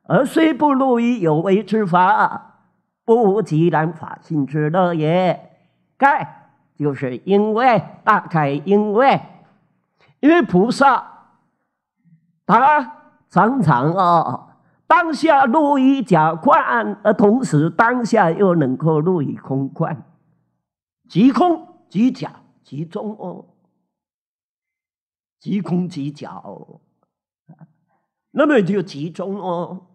A: 而虽不入于有为之法，不无其然法性之乐也。盖就是因为，大概因为，因为菩萨他常常啊当下入于假观，而同时当下又能够入于空观，即空即假即中哦，即空即假。那么就集中哦，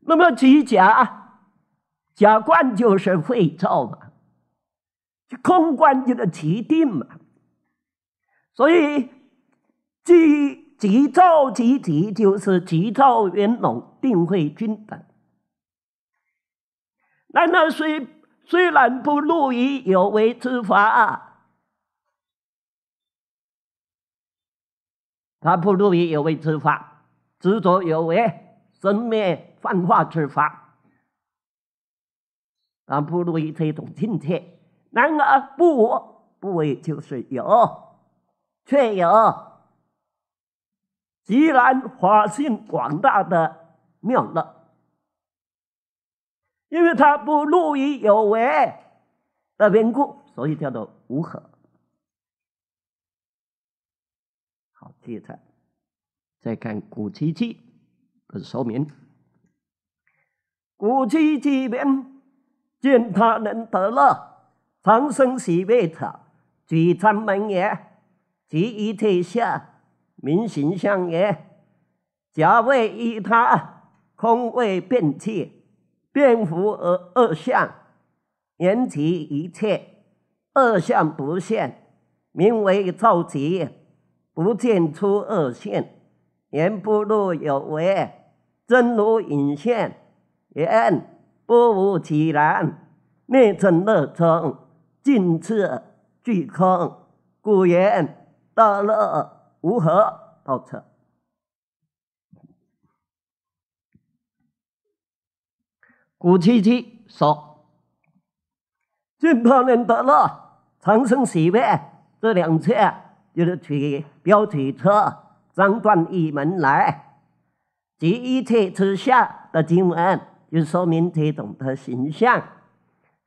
A: 那么即甲甲冠就是会照嘛，空冠就是即定嘛，所以即即照即体就是即照元龙定会均等，难道虽虽然不入于有为之法？他不入于有为之法，执着有为生灭幻化之法，啊，不入于这种境界，然而不无，不为就是有，却有。既然发现广大的妙乐，因为他不入于有为的缘故，所以叫做无合。记载。再看古七七的说明：古七七本见他人得乐，长生喜乐者，举昌门也；见一退下，明形象也。假为依他空，位变气变福而恶相，缘起一切恶相不现，名为造极。不见出二线，言不如有为；真如隐现，人不无其然。内成乐成，尽次具空。故人得乐，无何道彻。古七七说：尽他能得乐，长生喜乐这两切。就是腿，标题车张断一门来，即一切之下的经文，就说明这种的形象。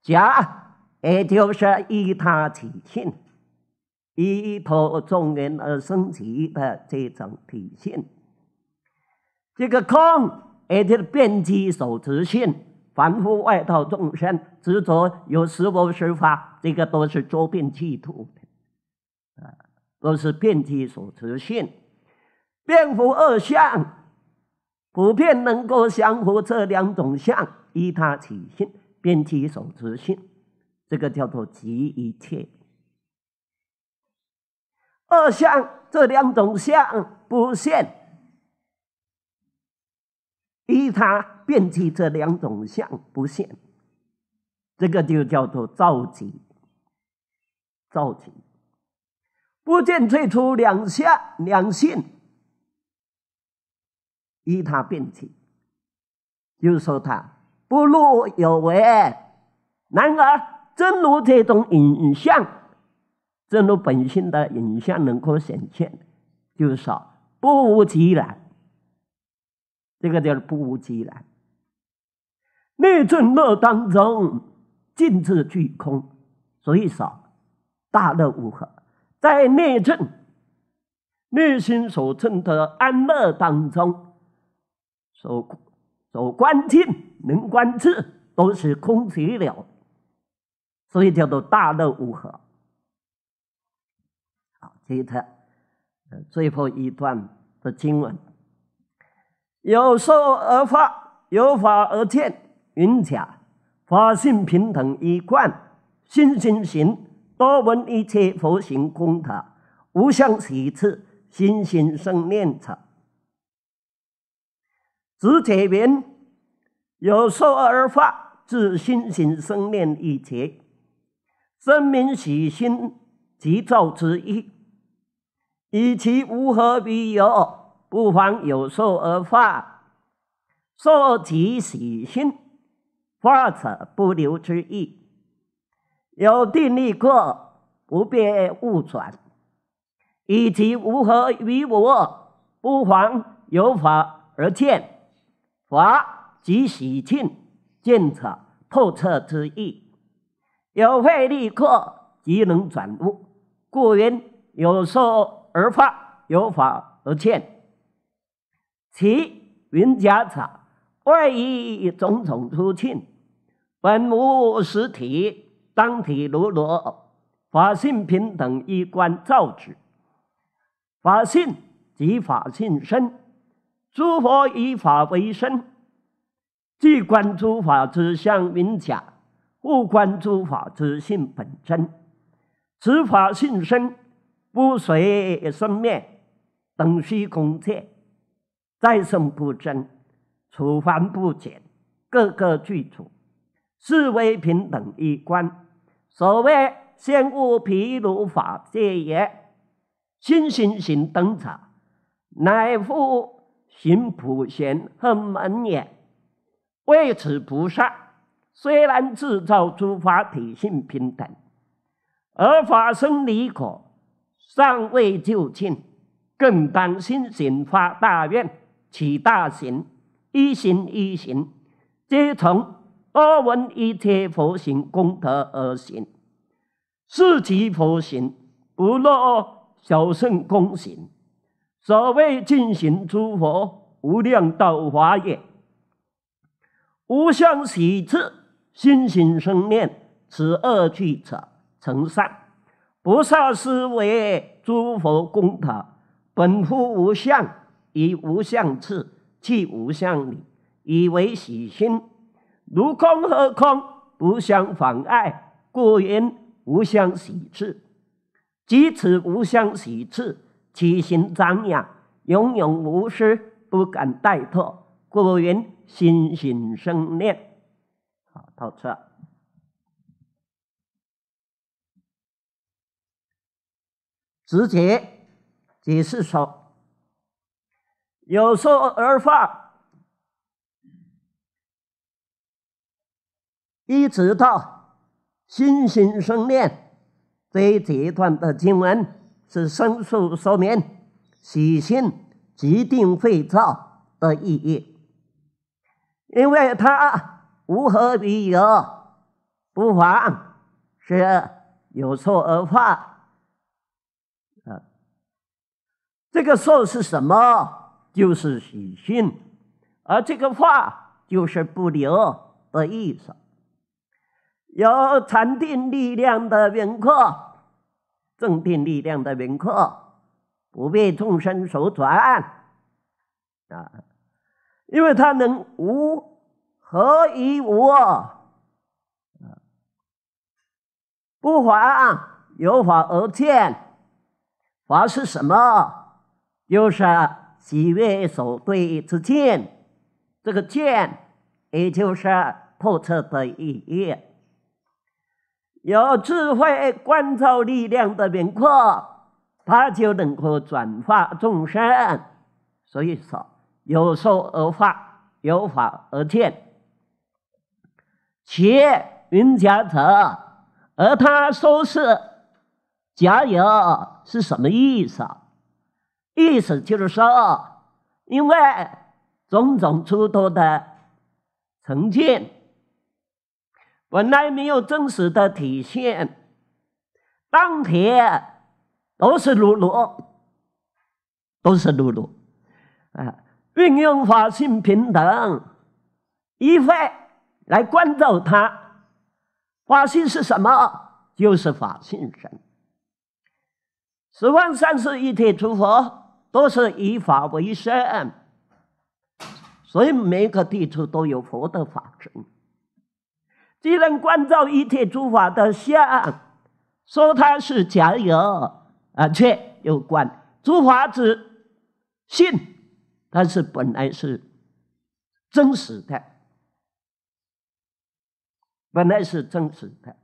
A: 甲，也就是依他体性，依托中人而生起的这种体性。这个空，也就是遍计所持性，凡夫外道众生执着有十无十法，这个都是周遍气度的。都是遍体所持性，遍服二相，普遍能够降服这两种相，依他起性，遍体所持性，这个叫做集一切二相这两种相不现，依他遍体这两种相不现，这个就叫做造集。造景。不见最初两下两性，依他变起，就是说他不入有为。然而，正如这种影像，正如本性的影像能够显现，就是说不无即然。这个叫不无即然。内证乐当中，尽是虚空，所以说大乐无合。在内证内心所证的安乐当中，所所观境、能观智都是空寂了，所以叫做大乐无合。好，接着最后一段的经文：有受而发，有法而见，云假法性平等一贯，心心行。多闻一切佛行功德，无相喜次，心行生念者。直解云：有受而发，自心行生念一切，生民喜心，即造之意。以其无何必有，不妨有受而发，受即喜心，发者不留之意。有定力过，不便物转，以其无何于我不妨有法而见。法即喜庆见者透彻之意。有费力故即能转物，故云有受而发，有法而见。其云假草，谓以种种出庆，本无实体。当体如罗法性平等一观照之，法性即法性身，诸佛以法为身，即观诸法之相名假，勿观诸法之性本真。此法性身不随生灭，等虚空界，再生不增，除幻不减，各个具足，是为平等一观。所谓现故毗卢法界也，尽心行等者，乃复行普贤和门也。为此菩萨虽然自造诸法体性平等，而法身离苦尚未就近，更当心行发大愿，起大行，一心一行，皆从。阿闻一切佛行功德而行，是其佛行，不落小乘功行。所谓尽行诸佛无量道法也。无相喜智，心行生念，此二趣者成善。菩萨思维诸佛功德，本乎无相，以无相智，去无相理，以为喜心。如空和空不相妨碍，故云无相喜次。即此无相喜次，其心张扬，永永无失，不敢怠惰，故云心心生念。好，到此。直接解释说：有说而发。一直到心心生念，这一阶段的经文是深述说明喜心即定会造的意义，因为它无何比有，不妨是有错而化啊，这个受是什么？就是喜讯，而这个话就是不留的意思。有禅定力量的云客，正定力量的云客，不被众生所转啊！因为他能无何以无啊！不法有法而见，法是什么？就是喜悦所对之见，这个见，也就是透彻的意义。有智慧、关照力量的轮廓，他就能够转化众生。所以说，有受而化，有法而见，其云加者，而他说是假有是什么意思？意思就是说，因为种种诸多的成见。本来没有真实的体现，当天都是如如，都是如如，啊！运用法性平等，一会来关照他，法性是什么？就是法性神。十方三世一体诸佛都是以法为身，所以每个地球都有佛的法身。既能关照一切诸法的相，说它是假有，啊，却有关诸法之性，它是本来是真实的，本来是真实的，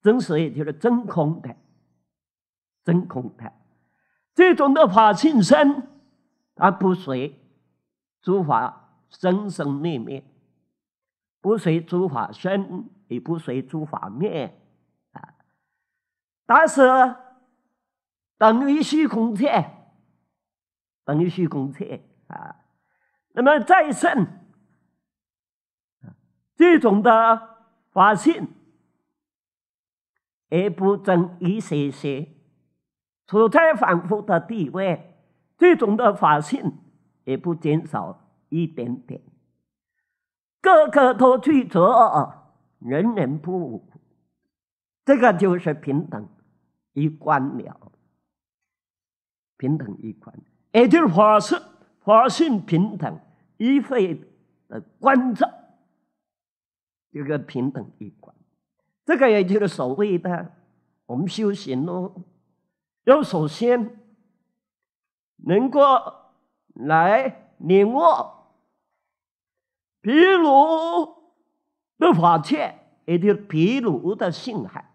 A: 真实也就是真空的，真空的，这种的法性身，它不随诸法生生灭灭。不随诸法生，也不随诸法灭，啊！但是等于虚空界，等于虚空界啊！那么再深，这种的法性，也不增一些些，处在反复的地位，这种的法性，也不减少一点点。个个都去作，人人不舞，这个就是平等一观了。平等一观，就是法是法性平等一会的观照，这个平等一观。这个也就是所谓的我们修行喽，要首先能够来领悟。毗卢的法界，也就是毗卢的性海。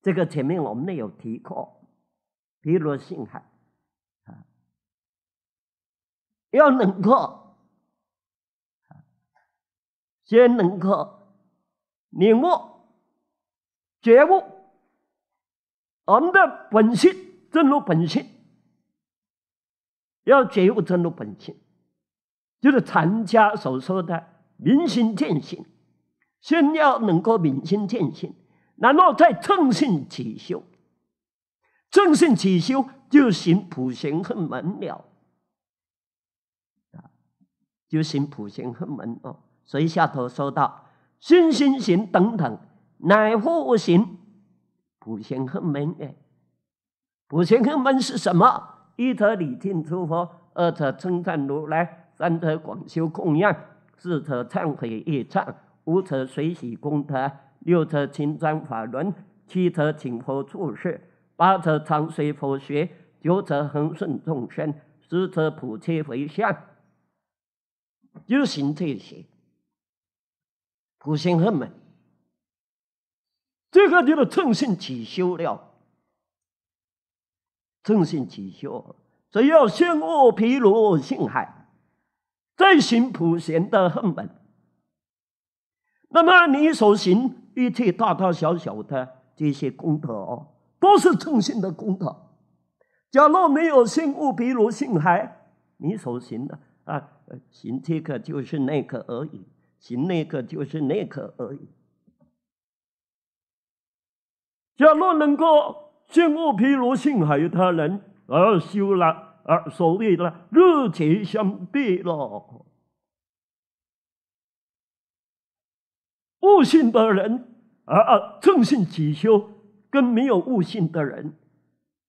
A: 这个前面我们也有提过，毗卢性海啊，要能够先能够领悟觉悟我们的本性，真如本性，要觉悟真如本性。就是禅家所说的明心见性，先要能够明心见性，然后再正信起修，正信起修就行普贤和门了，啊，就行普贤和门哦。所以下头说到心心行等等，乃复行普贤和门耶？普贤和门是什么？一者礼敬诸佛，二者称赞如来。三者广修供养，四者忏悔业障，五者随喜功德，六者勤专法轮，七者勤佛处事，八者长随佛学，九者恒顺众生，十者普切回向。就行这些，普行什美。这个就是正信起修了。正信起修，只要心恶譬如心海。在行普贤的恨本，那么你所行一切大大小小的这些功德哦，都是正信的功德。假若没有信物，比如信海，你所行的啊，行这个就是那个而已，行那个就是那个而已。假若能够信物譬如信海他人而修了。而所谓的日情相对咯，悟性的人而而正性起修，跟没有悟性的人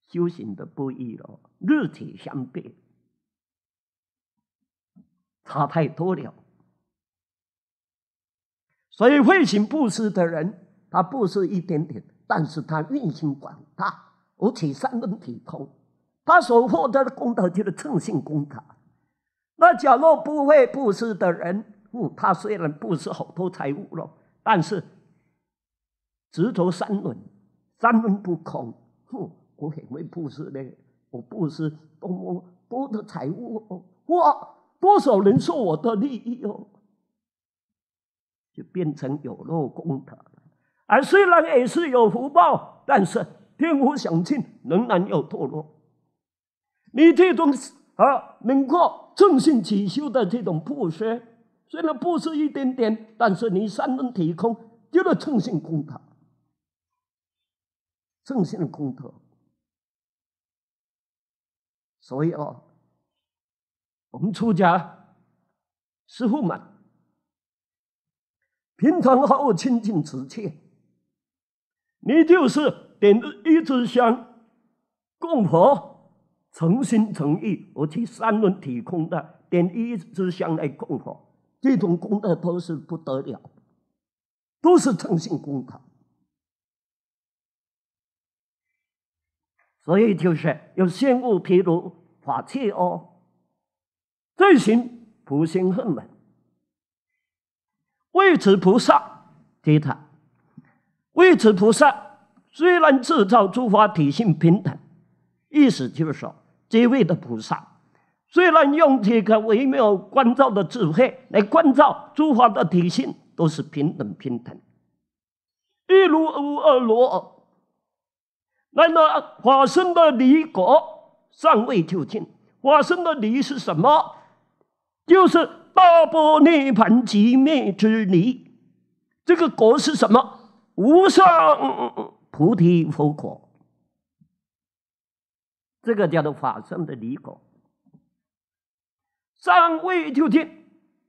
A: 修行的不一了，咯，日相对，差太多了。所以慧行布施的人，他布施一点点，但是他运心广大，而且三根体通，他所获得的功德就是正信功德。那假若不会布施的人，哦，他虽然布施好多财物喽，但是执着三轮，三轮不空。哼，我也会布施的，我布施多么多的财物哦，哇，多少人受我的利益哦，就变成有漏功德。而虽然也是有福报，但是天福享尽，仍然有堕落。你这种啊，能够正信起修的这种布萨，虽然不是一点点，但是你三轮体空，就是正信功德，正信功德。所以哦，我们出家师傅们，平常好我亲近持戒，你就是点一支香，供佛。诚心诚意，而且三轮体空的点一支香来供佛，这种功德都是不得了，都是诚信功德。所以就是有信物，譬如法器哦，最行普贤恨门，为此菩萨提他，为此菩萨虽然制造诸法体性平等，意思就是说。这位的菩萨，虽然用这个微妙观照的智慧来观照诸法的体性，都是平等平等。一如二罗，来么法身的离国尚未究竟。法身的离是什么？就是大波涅盘寂灭之离。这个国是什么？无上菩提佛国。这个叫做法身的离果，尚未就竟，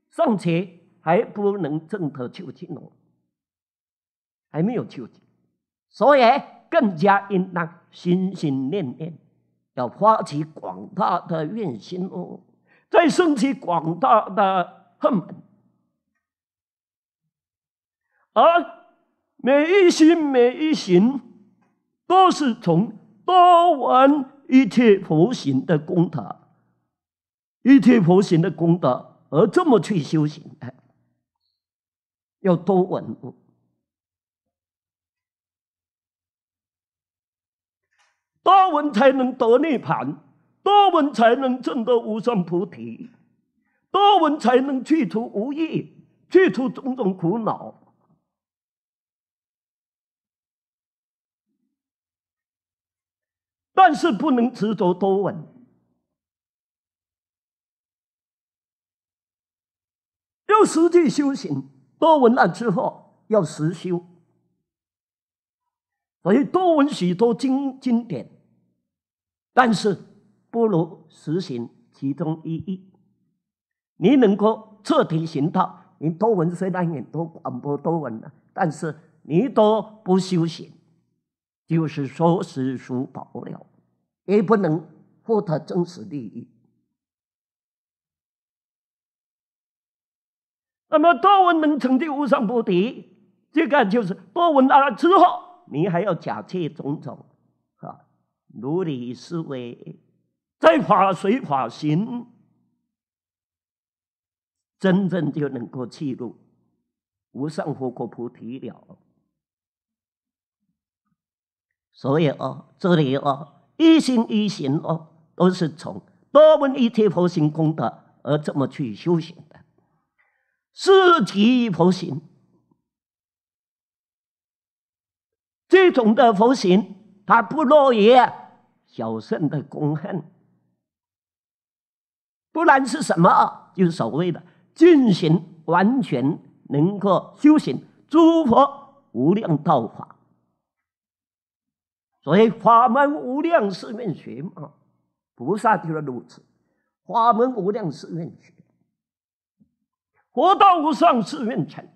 A: 尚且还不能正头究竟哦，还没有究竟，所以更加应当心心念念要发起广大的愿心哦，再升起广大的恨门，而每一心每一行，都是从多闻。一切佛行的功德，一切佛行的功德，而这么去修行，要多闻，多闻才能得涅盘，多闻才能证得无上菩提，多闻才能去除无义，去除种种苦恼。但是不能执着多闻，要实际修行。多闻了之后要实修，所以多闻许多经经典，但是不如实行其中一义。你能够彻底行道，你多闻虽然很多广播多闻了，但是你都不修行。就是说，是书保了，也不能获得真实利益。那么多闻能成就无上菩提，这个就是多闻啊。之后你还要假借种种啊，努力思维，在法随法行，真正就能够记入无上佛果菩提了。所以哦，这里哦，一心一行哦，都是从多闻一切佛行功德而这么去修行的？四级佛行，这种的佛行，它不落于小圣的功恨，不然是什么？就是所谓的进行完全能够修行诸佛无量道法。所以法门无量誓愿学嘛，菩萨就是如此。法门无量誓愿学，佛道无上誓愿成。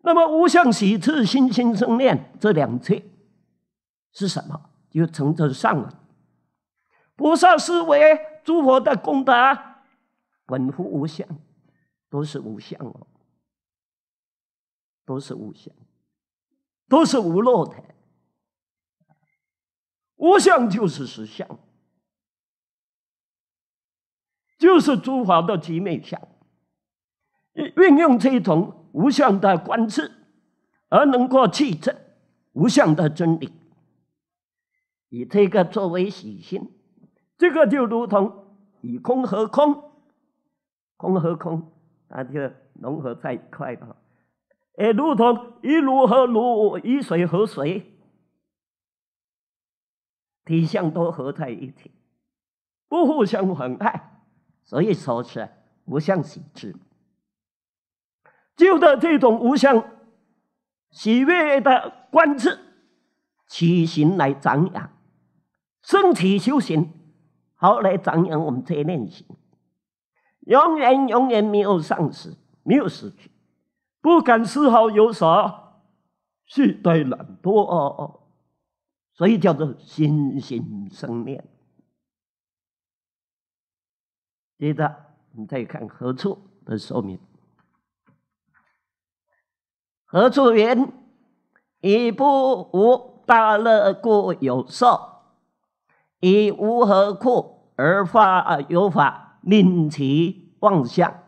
A: 那么无相喜次心心生念这两切是什么？就从这上了。菩萨是为诸佛的功德本乎无相，都是无相哦，都是无相。都是无漏的，无相就是实相，就是诸法的集美相。运用这一种无相的观智，而能够气证无相的真理，以这个作为喜心，这个就如同以空和空，空和空，那就融合在一块了。也如同一如和如一水和水，体相都合在一起，不互相妨碍，所以说，是无相喜智。就的这种无相喜悦的观智，起行来张扬身体修行，好来张扬我们这念心，永远永远没有丧失，没有失去。不敢丝毫有啥懈怠懒惰，所以叫做心心生念。接着，你再看何处的说明。何处云？以不无大乐故有受，以无何苦而发有法令其妄想，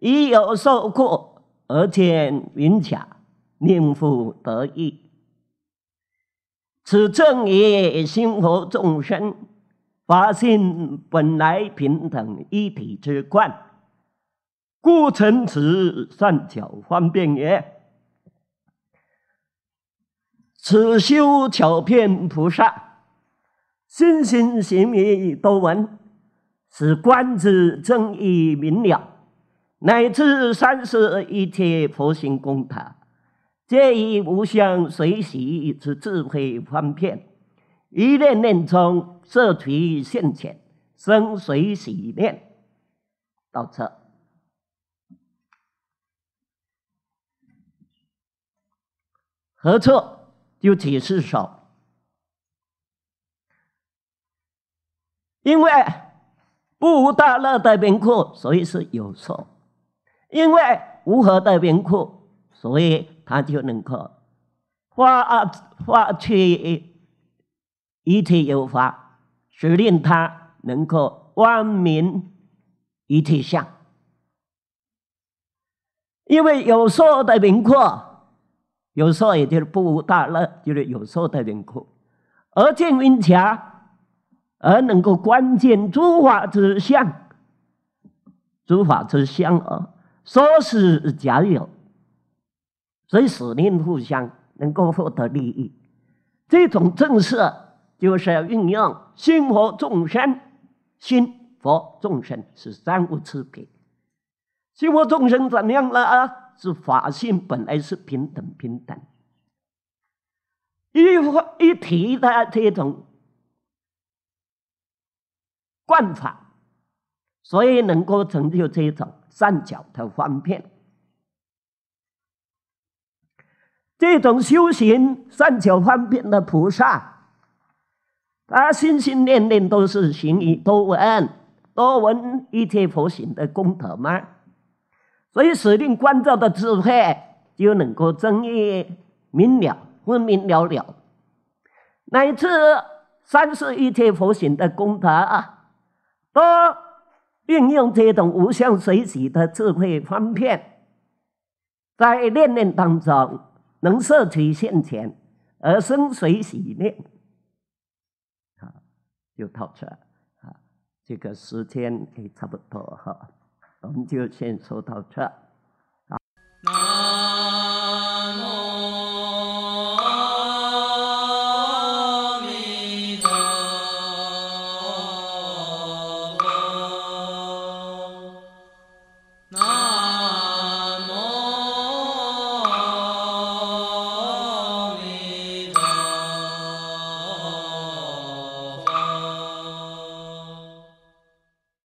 A: 以有受苦。而且明了，念佛得意。此正也。心佛众生，法性本来平等一体之观，故成此善巧方便也。此修巧骗菩萨，心心行力多闻，使观之正意明了。乃至三十一切佛心功塔，皆以无相随喜，一次智慧方便，一念念中色体现前，生随喜念，到此何错？就岂是手？因为不无大乐的名故，所以是有错。因为无何的明故，所以他就能够化啊去一切有法，使令他能够万民一体相。因为有候的明故，有候也就是不无大乐，就是有候的明故，而见明强，而能够观见诸法之相，诸法之相啊。说是交友，所以使令互相能够获得利益。这种政策就是要运用心佛众生，心佛众生是三无差别。心佛众生怎么样了啊？是法性本来是平等平等。一一提的这种惯法，所以能够成就这种。善巧的方便，这种修行善巧方便的菩萨，他心心念念都是行以多闻，多闻一切佛行的功德嘛。所以，使令观照的智慧就能够增益明了，分明了了，乃至三世一切佛行的功德啊，多。运用这种无相随喜的智慧方便，在念念当中能摄取现前而生随喜念。好，就到这。啊，这个时间也差不多哈，我们就先说到这。啊